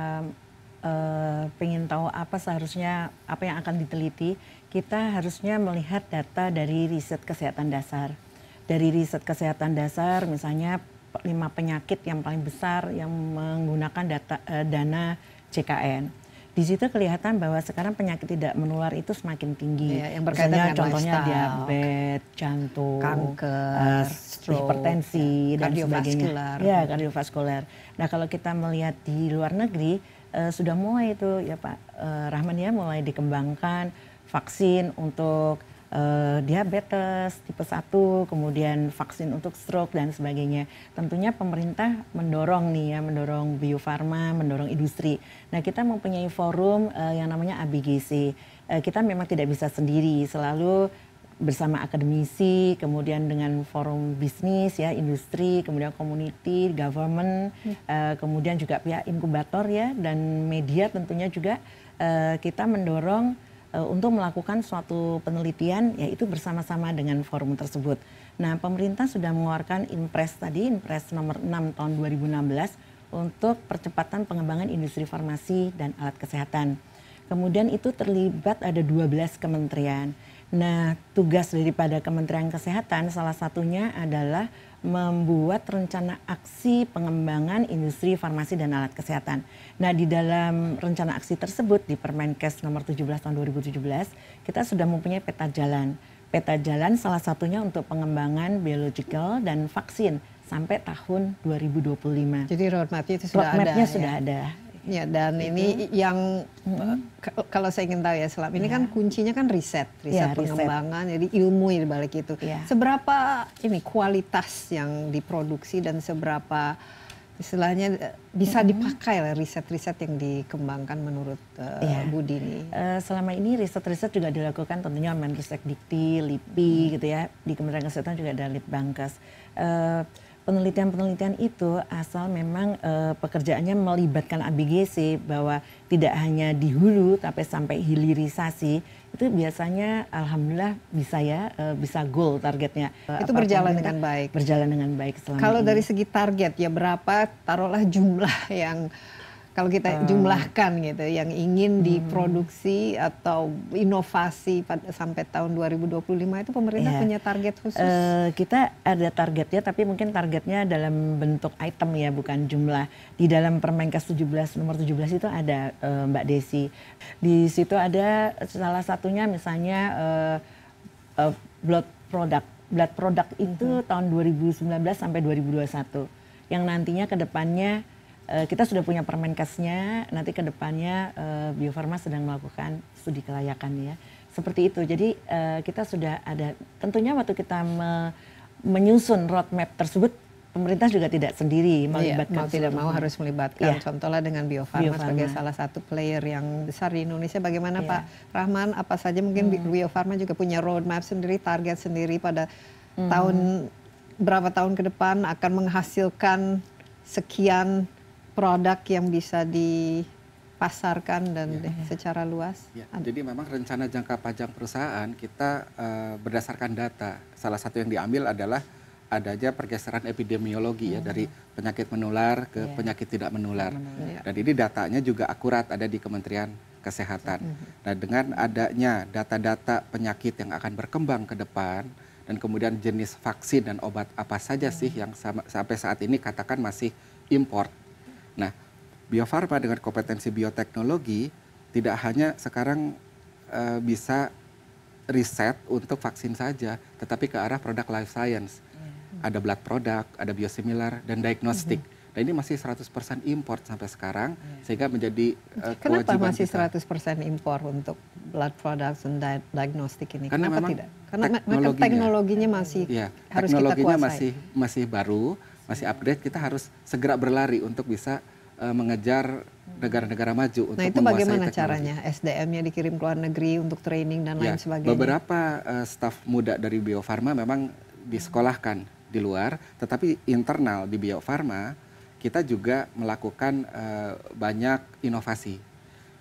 uh, eh, pengen tahu apa seharusnya apa yang akan diteliti, kita harusnya melihat data dari riset kesehatan dasar. Dari riset kesehatan dasar misalnya lima penyakit yang paling besar yang menggunakan data eh, dana CKN. Di situ kelihatan bahwa sekarang penyakit tidak menular itu semakin tinggi. Ya, yang berkaitan Misalnya, dengan contohnya lifestyle, diabetes, jantung, kanker, uh, stroke, hipertensi ya, dan sebagainya. Ya, kardiovaskular. Iya, nah, kalau kita melihat di luar negeri uh, sudah mulai itu ya Pak uh, Rahman ya mulai dikembangkan vaksin untuk uh, diabetes tipe 1, kemudian vaksin untuk stroke dan sebagainya. Tentunya pemerintah mendorong nih ya, mendorong biofarma, mendorong industri. Nah, kita mempunyai forum uh, yang namanya ABGC. Uh, eh, kita memang tidak bisa sendiri, selalu bersama akademisi, kemudian dengan forum bisnis ya, industri, kemudian community, government, hmm. uh, kemudian juga pihak inkubator ya dan media tentunya juga uh, kita mendorong Eh, untuk melakukan suatu penelitian yaitu bersama-sama dengan forum tersebut. Nah, pemerintah sudah mengeluarkan impres tadi, impres nomor 6 tahun 2016 untuk percepatan pengembangan industri farmasi dan alat kesehatan. Kemudian itu terlibat ada 12 kementerian. Nah, tugas daripada Kementerian Kesehatan salah satunya adalah membuat rencana aksi pengembangan industri farmasi dan alat kesehatan. Nah, di dalam rencana aksi tersebut di Permenkes nomor 17 tahun 2017, kita sudah mempunyai peta jalan. Peta jalan salah satunya untuk pengembangan biological dan vaksin sampai tahun 2025. Jadi roadmap itu sudah roadmap ada. Roadmapnya ya? sudah ada ya dan gitu. ini yang eh, kalau saya ingin tahu ya selama ini ya. kan kuncinya kan riset riset ya, pengembangan jadi ilmu ya di balik itu Ya. seberapa ini kualitas yang diproduksi dan seberapa istilahnya eh, bisa mm-hmm. dipakai lah riset-riset yang dikembangkan menurut uh, ya. Budi ini. Uh, selama ini riset-riset juga dilakukan tentunya Menristek Dikti, LIPI hmm. gitu ya. Di Kementerian Kesehatan juga ada Litbangkes. Uh, penelitian-penelitian itu asal memang e, pekerjaannya melibatkan ABGC bahwa tidak hanya di hulu tapi sampai hilirisasi itu biasanya alhamdulillah bisa ya e, bisa goal targetnya. E, itu berjalan dengan baik. Berjalan dengan baik selama Kalau ini. dari segi target ya berapa taruhlah jumlah yang kalau kita ah. jumlahkan gitu yang ingin hmm. diproduksi atau inovasi sampai tahun 2025 itu pemerintah yeah. punya target khusus? Uh, kita ada targetnya tapi mungkin targetnya dalam bentuk item ya bukan jumlah. Di dalam Permenkes 17 nomor 17 itu ada uh, Mbak Desi. Di situ ada salah satunya misalnya uh, uh, blood product. Blood product itu hmm. tahun 2019 sampai 2021 yang nantinya kedepannya depannya Eh, kita sudah punya permenkesnya nanti ke depannya eh, Bio Farma sedang melakukan studi kelayakan ya. Seperti itu. Jadi eh, kita sudah ada tentunya waktu kita me, menyusun roadmap tersebut pemerintah juga tidak sendiri melibatkan. Iya, mau tidak mau harus iya. melibatkan. Iya. Contohlah dengan Bio Farma, Bio Farma sebagai salah satu player yang besar di Indonesia. Bagaimana iya. Pak Rahman? Apa saja mungkin hmm. Bio Farma juga punya roadmap sendiri, target sendiri pada hmm. tahun berapa tahun ke depan akan menghasilkan sekian produk yang bisa dipasarkan dan ya. secara luas? Ya. Jadi memang rencana jangka panjang perusahaan kita uh, berdasarkan data. Salah satu yang diambil adalah adanya pergeseran epidemiologi hmm. ya dari hmm. penyakit menular ke yeah. penyakit tidak menular. -hmm. Dan ini datanya juga akurat ada di Kementerian Kesehatan. Hmm. Nah, dengan adanya data-data penyakit yang akan berkembang ke depan dan kemudian jenis vaksin dan obat apa saja hmm. sih yang sama, sampai saat ini katakan masih import Nah, Bio Farma dengan kompetensi bioteknologi tidak hanya sekarang e, bisa riset untuk vaksin saja, tetapi ke arah produk life science. Iya. Ada blood product, ada biosimilar, dan diagnostik. Hmm. Dan ini masih 100% import sampai sekarang, yeah. sehingga menjadi uh, Kenapa kewajiban masih kita. impor untuk blood products dan di diagnostik ini? Karena Kenapa tidak? Karena teknologinya, teknologinya masih yeah. harus teknologinya kita kuasai. masih masih baru masih update, kita harus segera berlari untuk bisa uh, mengejar negara-negara maju nah, untuk itu bagaimana teknologi. caranya? SDM-nya dikirim ke luar negeri untuk training dan ya, lain sebagainya? Beberapa uh, staf muda dari Bio Farma memang disekolahkan di luar, tetapi internal di Bio Farma kita juga melakukan uh, banyak inovasi.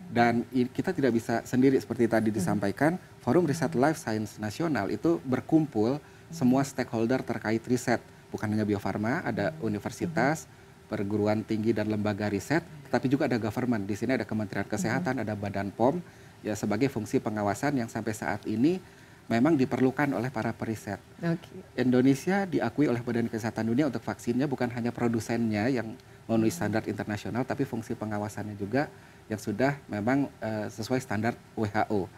Dan kita tidak bisa sendiri seperti tadi mhm. disampaikan, Forum Riset Life Science Nasional itu berkumpul semua stakeholder terkait riset bukan hanya biofarma, ada universitas, perguruan tinggi dan lembaga riset, tetapi juga ada government. Di sini ada Kementerian Kesehatan, ada Badan POM ya sebagai fungsi pengawasan yang sampai saat ini memang diperlukan oleh para periset. Okay. Indonesia diakui oleh Badan Kesehatan Dunia untuk vaksinnya bukan hanya produsennya yang memenuhi standar internasional, tapi fungsi pengawasannya juga yang sudah memang uh, sesuai standar WHO.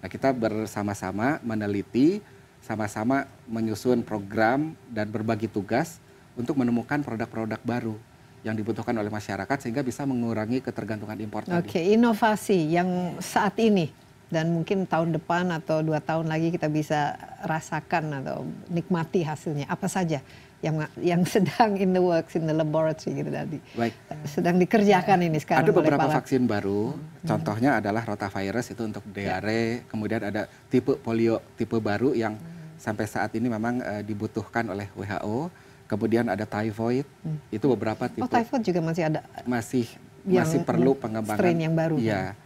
Nah kita bersama-sama meneliti sama-sama menyusun program dan berbagi tugas untuk menemukan produk-produk baru yang dibutuhkan oleh masyarakat sehingga bisa mengurangi ketergantungan impor Oke, inovasi yang saat ini dan mungkin tahun depan atau dua tahun lagi kita bisa rasakan atau nikmati hasilnya apa saja yang yang sedang in the works in the laboratory gitu tadi Baik. sedang dikerjakan ini sekarang ada beberapa oleh vaksin baru hmm. contohnya adalah rotavirus itu untuk ya. diare ya. kemudian ada tipe polio tipe baru yang hmm sampai saat ini memang uh, dibutuhkan oleh WHO. Kemudian ada typhoid, hmm. itu beberapa tipe. Oh, typhoid juga masih ada. Masih yang masih perlu pengembangan strain yang baru. Iya. Ya?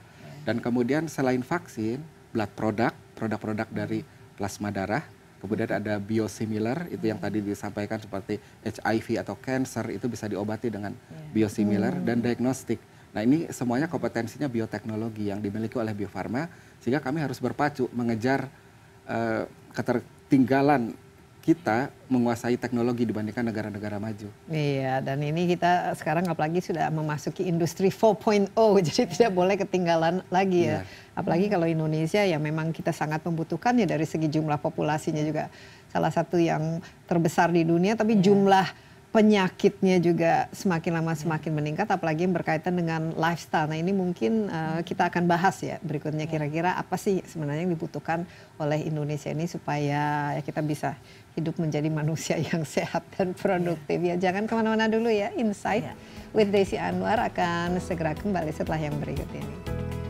Dan kemudian selain vaksin, blood product, produk-produk dari plasma darah, kemudian ada biosimilar itu yang tadi disampaikan seperti HIV atau cancer itu bisa diobati dengan ya. biosimilar hmm. dan diagnostik. Nah, ini semuanya kompetensinya bioteknologi yang dimiliki oleh Bio Farma sehingga kami harus berpacu mengejar uh, keter ketinggalan kita menguasai teknologi dibandingkan negara-negara maju. Iya, dan ini kita sekarang apalagi sudah memasuki industri 4.0, jadi tidak boleh ketinggalan lagi ya. Benar. Apalagi kalau Indonesia ya memang kita sangat membutuhkan ya dari segi jumlah populasinya juga salah satu yang terbesar di dunia, tapi iya. jumlah penyakitnya juga semakin lama semakin meningkat apalagi yang berkaitan dengan lifestyle. Nah, ini mungkin uh, kita akan bahas ya berikutnya ya. kira-kira apa sih sebenarnya yang dibutuhkan oleh Indonesia ini supaya ya kita bisa hidup menjadi manusia yang sehat dan ya. produktif. Ya, jangan kemana mana dulu ya. Insight ya. with Desi Anwar akan segera kembali setelah yang berikut ini.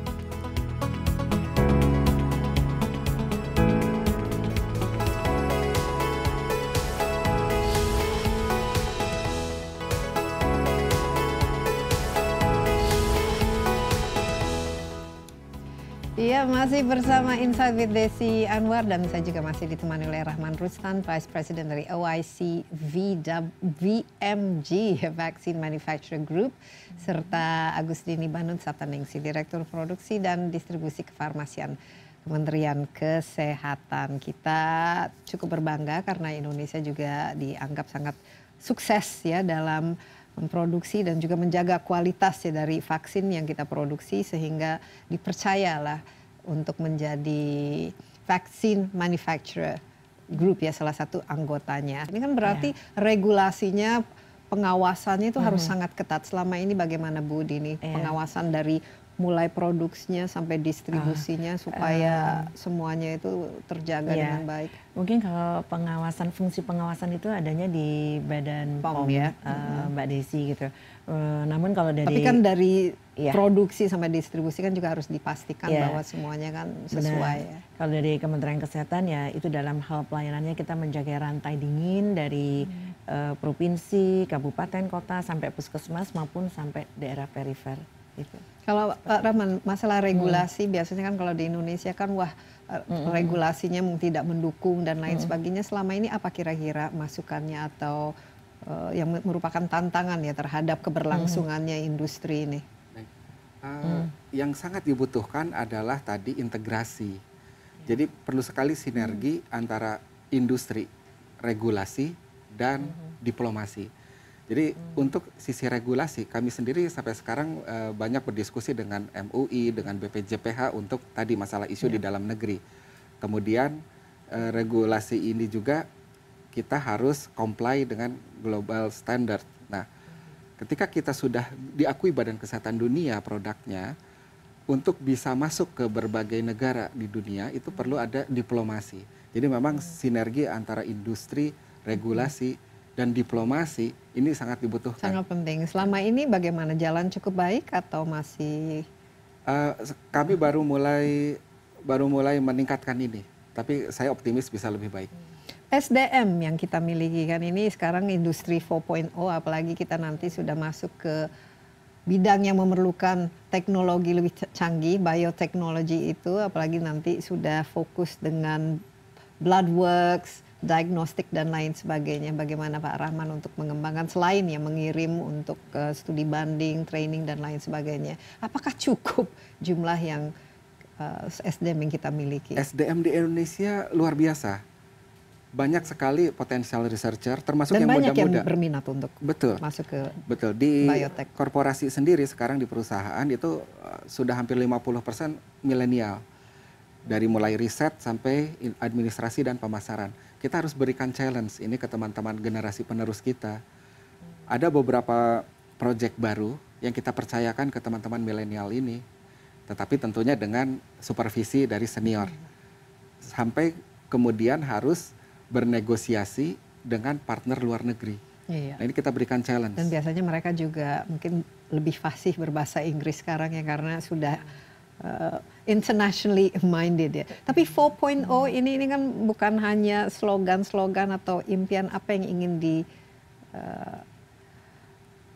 Iya, masih bersama Insight with Desi Anwar dan saya juga masih ditemani oleh Rahman Rustan, Vice President dari OIC VMG, Vaccine Manufacturer Group, serta Agus Dini Banun Sataningsi, Direktur Produksi dan Distribusi Kefarmasian Kementerian Kesehatan. Kita cukup berbangga karena Indonesia juga dianggap sangat sukses ya dalam memproduksi dan juga menjaga kualitas ya dari vaksin yang kita produksi sehingga dipercayalah untuk menjadi vaksin manufacturer group ya salah satu anggotanya. Ini kan berarti yeah. regulasinya pengawasannya itu hmm. harus sangat ketat. Selama ini bagaimana Bu Dini yeah. pengawasan dari mulai produksinya sampai distribusinya uh, supaya uh, semuanya itu terjaga yeah. dengan baik. Mungkin kalau pengawasan fungsi pengawasan itu adanya di badan POM, POM ya, uh, mm-hmm. Mbak Desi gitu. Uh, namun kalau dari tapi kan dari yeah. produksi sampai distribusi kan juga harus dipastikan yeah. bahwa semuanya kan sesuai. Benar. Ya. Kalau dari Kementerian Kesehatan ya itu dalam hal pelayanannya kita menjaga rantai dingin dari hmm. uh, provinsi, kabupaten, kota sampai puskesmas maupun sampai daerah perifer. Gitu. Kalau Pak eh, Rahman, masalah hmm. regulasi hmm. biasanya kan kalau di Indonesia kan wah eh, hmm, hmm, hmm. regulasinya tidak mendukung dan lain hmm. sebagainya. Selama ini apa kira-kira masukannya atau uh, yang merupakan tantangan ya terhadap keberlangsungannya hmm. industri ini? Uh, hmm. Yang sangat dibutuhkan adalah tadi integrasi. Ya. Jadi perlu sekali sinergi hmm. antara industri, regulasi dan hmm. diplomasi jadi hmm. untuk sisi regulasi kami sendiri sampai sekarang e, banyak berdiskusi dengan MUI, dengan BPJPH untuk tadi masalah isu yeah. di iya. dalam negeri. Kemudian e, regulasi ini juga kita harus comply dengan global standard. Nah, ketika kita sudah diakui Badan Kesehatan Dunia produknya untuk bisa masuk ke berbagai negara di dunia itu perlu ada diplomasi. Jadi memang hmm. sinergi antara industri, regulasi hmm dan diplomasi ini sangat dibutuhkan. Sangat penting. Selama ini bagaimana jalan cukup baik atau masih? Uh, kami baru mulai baru mulai meningkatkan ini, tapi saya optimis bisa lebih baik. SDM yang kita miliki kan ini sekarang industri 4.0 apalagi kita nanti sudah masuk ke bidang yang memerlukan teknologi lebih canggih bioteknologi itu apalagi nanti sudah fokus dengan blood works diagnostik dan lain sebagainya bagaimana pak rahman untuk mengembangkan selain ya mengirim untuk eh, studi banding training dan lain sebagainya apakah cukup jumlah yang eh, SDM yang kita miliki SDM di Indonesia luar biasa banyak sekali potensial researcher termasuk Dan yang muda-muda. yang berminat untuk betul masuk ke betul di biotech. korporasi sendiri sekarang di perusahaan itu eh, sudah hampir 50% milenial dari mulai riset sampai administrasi dan pemasaran kita harus berikan challenge ini ke teman-teman generasi penerus kita. Ada beberapa project baru yang kita percayakan ke teman-teman milenial ini, tetapi tentunya dengan supervisi dari senior. Sampai kemudian harus bernegosiasi dengan partner luar negeri. Iya. Nah ini kita berikan challenge. Dan biasanya mereka juga mungkin lebih fasih berbahasa Inggris sekarang ya karena sudah uh, internationally minded ya. Tapi 4.0 ini ini kan bukan hanya slogan-slogan atau impian apa yang ingin di uh,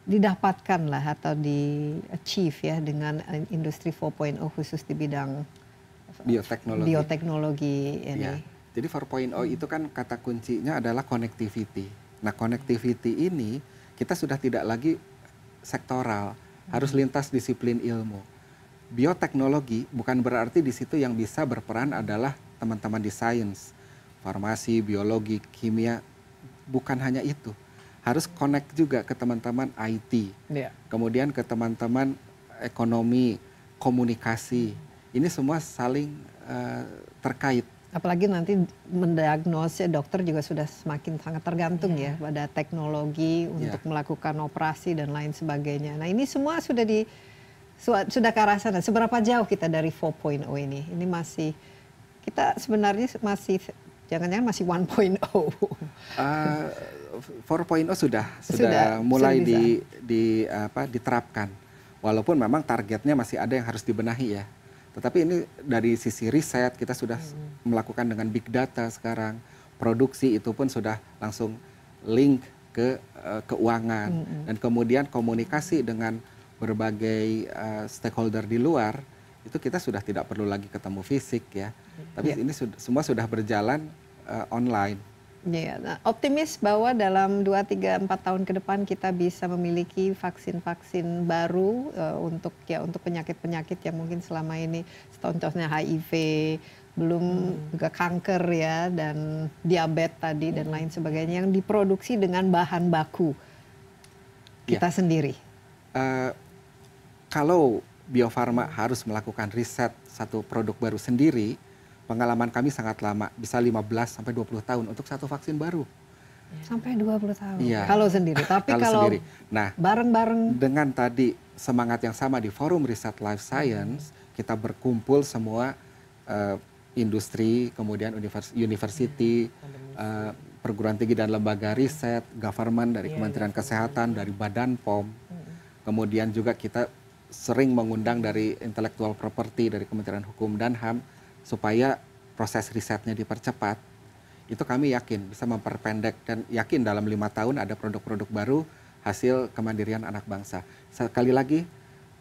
didapatkan lah atau di achieve ya dengan industri 4.0 khusus di bidang eh, bioteknologi. Bioteknologi iya. ini. Ya. Jadi 4.0 itu kan kata kuncinya adalah connectivity. Nah, connectivity ini kita sudah tidak lagi sektoral, harus hmm. lintas disiplin ilmu bioteknologi bukan berarti di situ yang bisa berperan adalah teman-teman di sains, farmasi, biologi, kimia, bukan hanya itu. Harus connect juga ke teman-teman IT, yeah. kemudian ke teman-teman ekonomi, komunikasi. Ini semua saling uh, terkait. Apalagi nanti mendiagnosis dokter juga sudah semakin sangat tergantung yeah. ya pada teknologi iya. untuk yeah. melakukan operasi dan lain sebagainya. Nah ini semua sudah di sudah ke arah sana. Seberapa jauh kita dari 4.0 ini? Ini masih kita sebenarnya masih jangan-jangan masih 1.0. Uh, 4.0 sudah, sudah sudah mulai di di apa diterapkan. Walaupun memang targetnya masih ada yang harus dibenahi ya. Tetapi ini dari sisi riset kita sudah hmm. melakukan dengan big data sekarang. Produksi itu pun sudah langsung link ke uh, keuangan hmm, hmm. dan kemudian komunikasi dengan berbagai uh, stakeholder di luar itu kita sudah tidak perlu lagi ketemu fisik ya. Tapi yeah. ini su semua sudah berjalan uh, online. Iya, yeah. nah, optimis bahwa dalam 2, 3, 4 tahun ke depan kita bisa memiliki vaksin-vaksin baru uh, untuk ya untuk penyakit-penyakit yang mungkin selama ini contohnya HIV, belum hmm. juga kanker ya dan diabetes tadi hmm. dan lain sebagainya yang diproduksi dengan bahan baku iya. kita ya. sendiri. Uh, kalau Bio Farma harus melakukan riset satu produk baru sendiri, pengalaman kami sangat lama, bisa 15 sampai 20 tahun untuk satu vaksin baru. Ya. Sampai 20 tahun. Iya. Kalau sendiri, tapi kalau, kalau sendiri. Nah, bareng-bareng dengan tadi semangat yang sama di Forum Riset Life Science, hmm. kita berkumpul semua uh, industri, kemudian univers university, uh, perguruan tinggi dan lembaga riset, government dari ya, Kementerian Kesehatan, dari Badan POM. Hmm. Kemudian juga kita sering mengundang dari intelektual properti dari Kementerian Hukum dan HAM supaya proses risetnya dipercepat. Itu kami yakin bisa memperpendek dan yakin dalam lima tahun ada produk-produk baru hasil kemandirian anak bangsa. Sekali lagi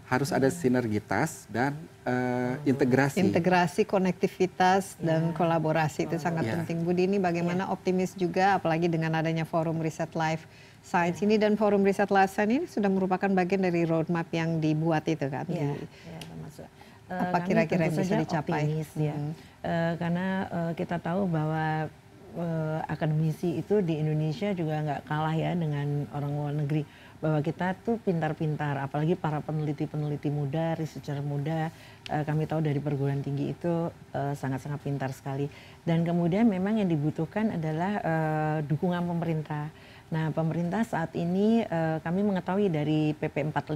harus ada sinergitas dan uh, integrasi. Integrasi, konektivitas dan iya. kolaborasi itu sangat yeah. penting. Budi ini bagaimana yeah. optimis juga apalagi dengan adanya forum riset live Science ini dan Forum Riset Lasan ini sudah merupakan bagian dari roadmap yang dibuat itu kan? Iya, ya, termasuk. Eh, Apa kira-kira yang bisa dicapai? Optimis, ya. hmm. uh, karena uh, kita tahu bahwa uh, akademisi itu di Indonesia juga nggak kalah ya dengan orang luar negeri bahwa kita tuh pintar-pintar apalagi para peneliti-peneliti muda, researcher muda uh, kami tahu dari perguruan tinggi itu sangat-sangat uh, pintar sekali dan kemudian memang yang dibutuhkan adalah uh, dukungan pemerintah Nah, pemerintah saat ini uh, kami mengetahui dari PP 45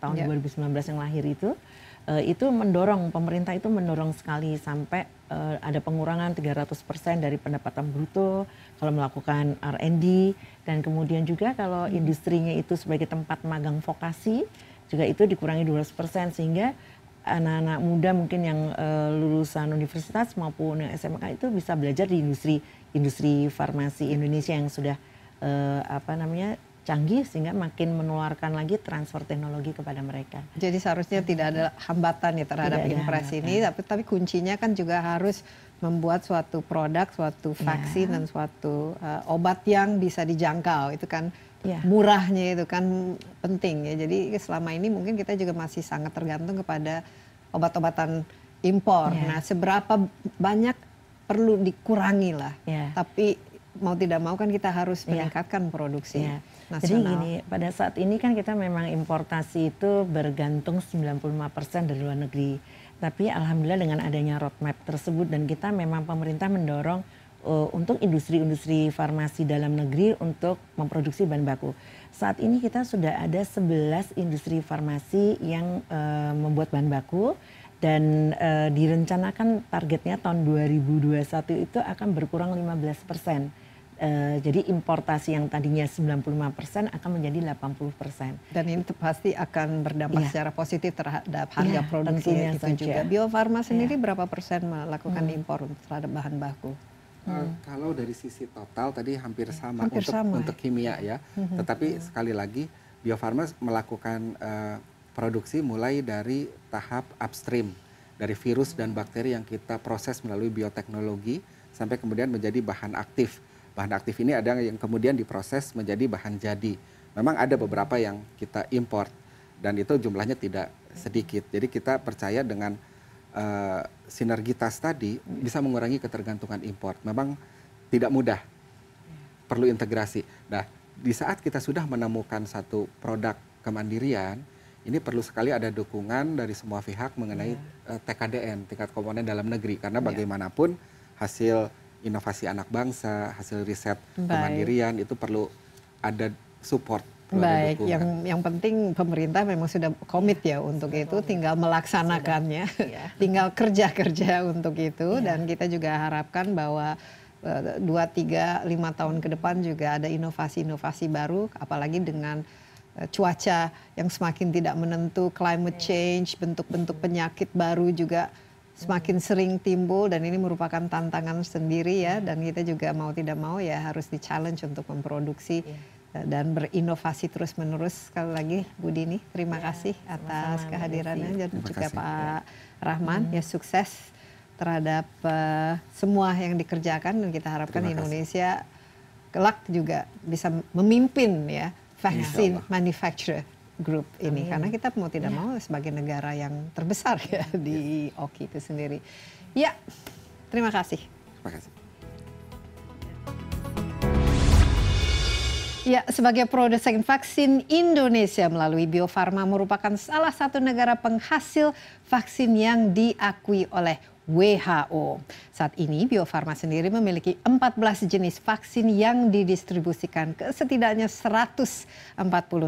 tahun yeah. Ya. 2019 yang lahir itu uh, itu mendorong pemerintah itu mendorong sekali sampai uh, ada pengurangan 300% dari pendapatan bruto kalau melakukan R&D dan kemudian juga kalau hmm. industrinya itu sebagai tempat magang vokasi juga itu dikurangi 200% sehingga anak-anak muda mungkin yang uh, lulusan universitas maupun yang SMK itu bisa belajar di industri industri farmasi Indonesia yang sudah uh, apa namanya canggih sehingga makin menularkan lagi transfer teknologi kepada mereka. Jadi seharusnya hmm. tidak ada hambatan ya terhadap tidak impres ini, tapi tapi kuncinya kan juga harus membuat suatu produk, suatu iya. vaksin yeah. dan suatu uh, obat yang bisa dijangkau. Itu kan ya. murahnya itu kan penting ya. Jadi selama ini mungkin kita juga masih sangat tergantung kepada obat-obatan impor. Ya. Nah, seberapa banyak perlu dikurangi lah. Iya. Tapi mau tidak mau kan kita harus iya. meningkatkan ya. produksi ya. nasional. Jadi gini, pada saat ini kan kita memang importasi itu bergantung 95% dari luar negeri. Tapi alhamdulillah dengan adanya roadmap tersebut dan kita memang pemerintah mendorong uh, untuk industri-industri farmasi dalam negeri untuk memproduksi bahan baku. Saat ini kita sudah ada 11 industri farmasi yang uh, membuat bahan baku dan e, direncanakan targetnya tahun 2021 itu akan berkurang 15 persen. Uh, jadi importasi yang tadinya 95% akan menjadi 80%. Dan ini pasti akan berdampak yeah. secara positif terhadap harga yeah, produksi itu saja. juga. Bio Farma sendiri iya. berapa persen melakukan hmm. impor terhadap bahan baku? Eh, hmm. Kalau dari sisi total tadi hampir iya, sama hampir untuk sama, untuk kimia ya. Hmm. Tetapi hmm. sekali lagi Bio Farma melakukan uh, produksi mulai dari tahap upstream dari virus dan bakteri yang kita proses melalui bioteknologi sampai kemudian menjadi bahan aktif bahan aktif ini ada yang kemudian diproses menjadi bahan jadi. Memang ada beberapa yang kita import dan itu jumlahnya tidak sedikit. Jadi kita percaya dengan uh, sinergitas tadi bisa mengurangi ketergantungan import. Memang tidak mudah. Perlu integrasi. Nah, di saat kita sudah menemukan satu produk kemandirian, ini perlu sekali ada dukungan dari semua pihak mengenai yeah. Iya. TKDN, tingkat komponen dalam negeri karena iya. bagaimanapun hasil inovasi anak bangsa, hasil riset kemandirian itu perlu ada support Baik, yang yang penting pemerintah memang sudah komit ya untuk sudah itu, komit. tinggal melaksanakannya, ya. tinggal kerja-kerja untuk itu, ya. dan kita juga harapkan bahwa eh, dua tiga lima tahun ke depan juga ada inovasi-inovasi baru, apalagi dengan eh, cuaca yang semakin tidak menentu, climate iya. change, bentuk-bentuk penyakit baru juga semakin sering timbul dan ini merupakan tantangan sendiri ya dan kita juga mau tidak mau ya harus di challenge untuk memproduksi iya. eh, dan berinovasi terus menerus sekali lagi Bu Dini terima yeah. kasih atas sama kehadirannya dan juga kasih. Pak iya. Rahman hmm. ya sukses terhadap uh, semua yang dikerjakan dan kita harapkan Indonesia kelak juga bisa memimpin ya vaksin manufacturer group ini karena hmm. kita mau tidak iya. mau sebagai negara yang terbesar ya iya. di oki itu sendiri ya terima kasih terima kasih Ya, sebagai produsen vaksin Indonesia melalui Bio Farma merupakan salah satu negara penghasil vaksin yang diakui oleh WHO. Saat ini Bio Farma sendiri memiliki 14 jenis vaksin yang didistribusikan ke setidaknya 140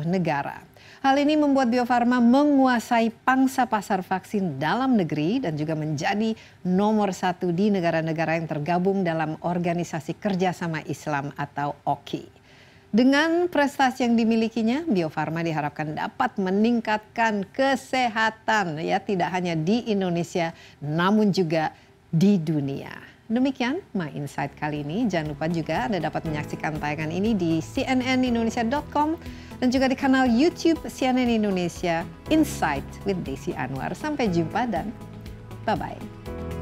negara. Hal ini membuat Bio Farma menguasai pangsa pasar vaksin dalam negeri dan juga menjadi nomor satu di negara-negara yang tergabung dalam Organisasi Kerjasama Islam atau OKI. Dengan prestasi yang dimilikinya, Bio Farma diharapkan dapat meningkatkan kesehatan ya tidak hanya di Indonesia namun juga di dunia. Demikian My Insight kali ini. Jangan lupa juga Anda dapat menyaksikan tayangan ini di cnnindonesia.com dan juga di kanal YouTube CNN Indonesia Insight with Desi Anwar. Sampai jumpa dan bye-bye.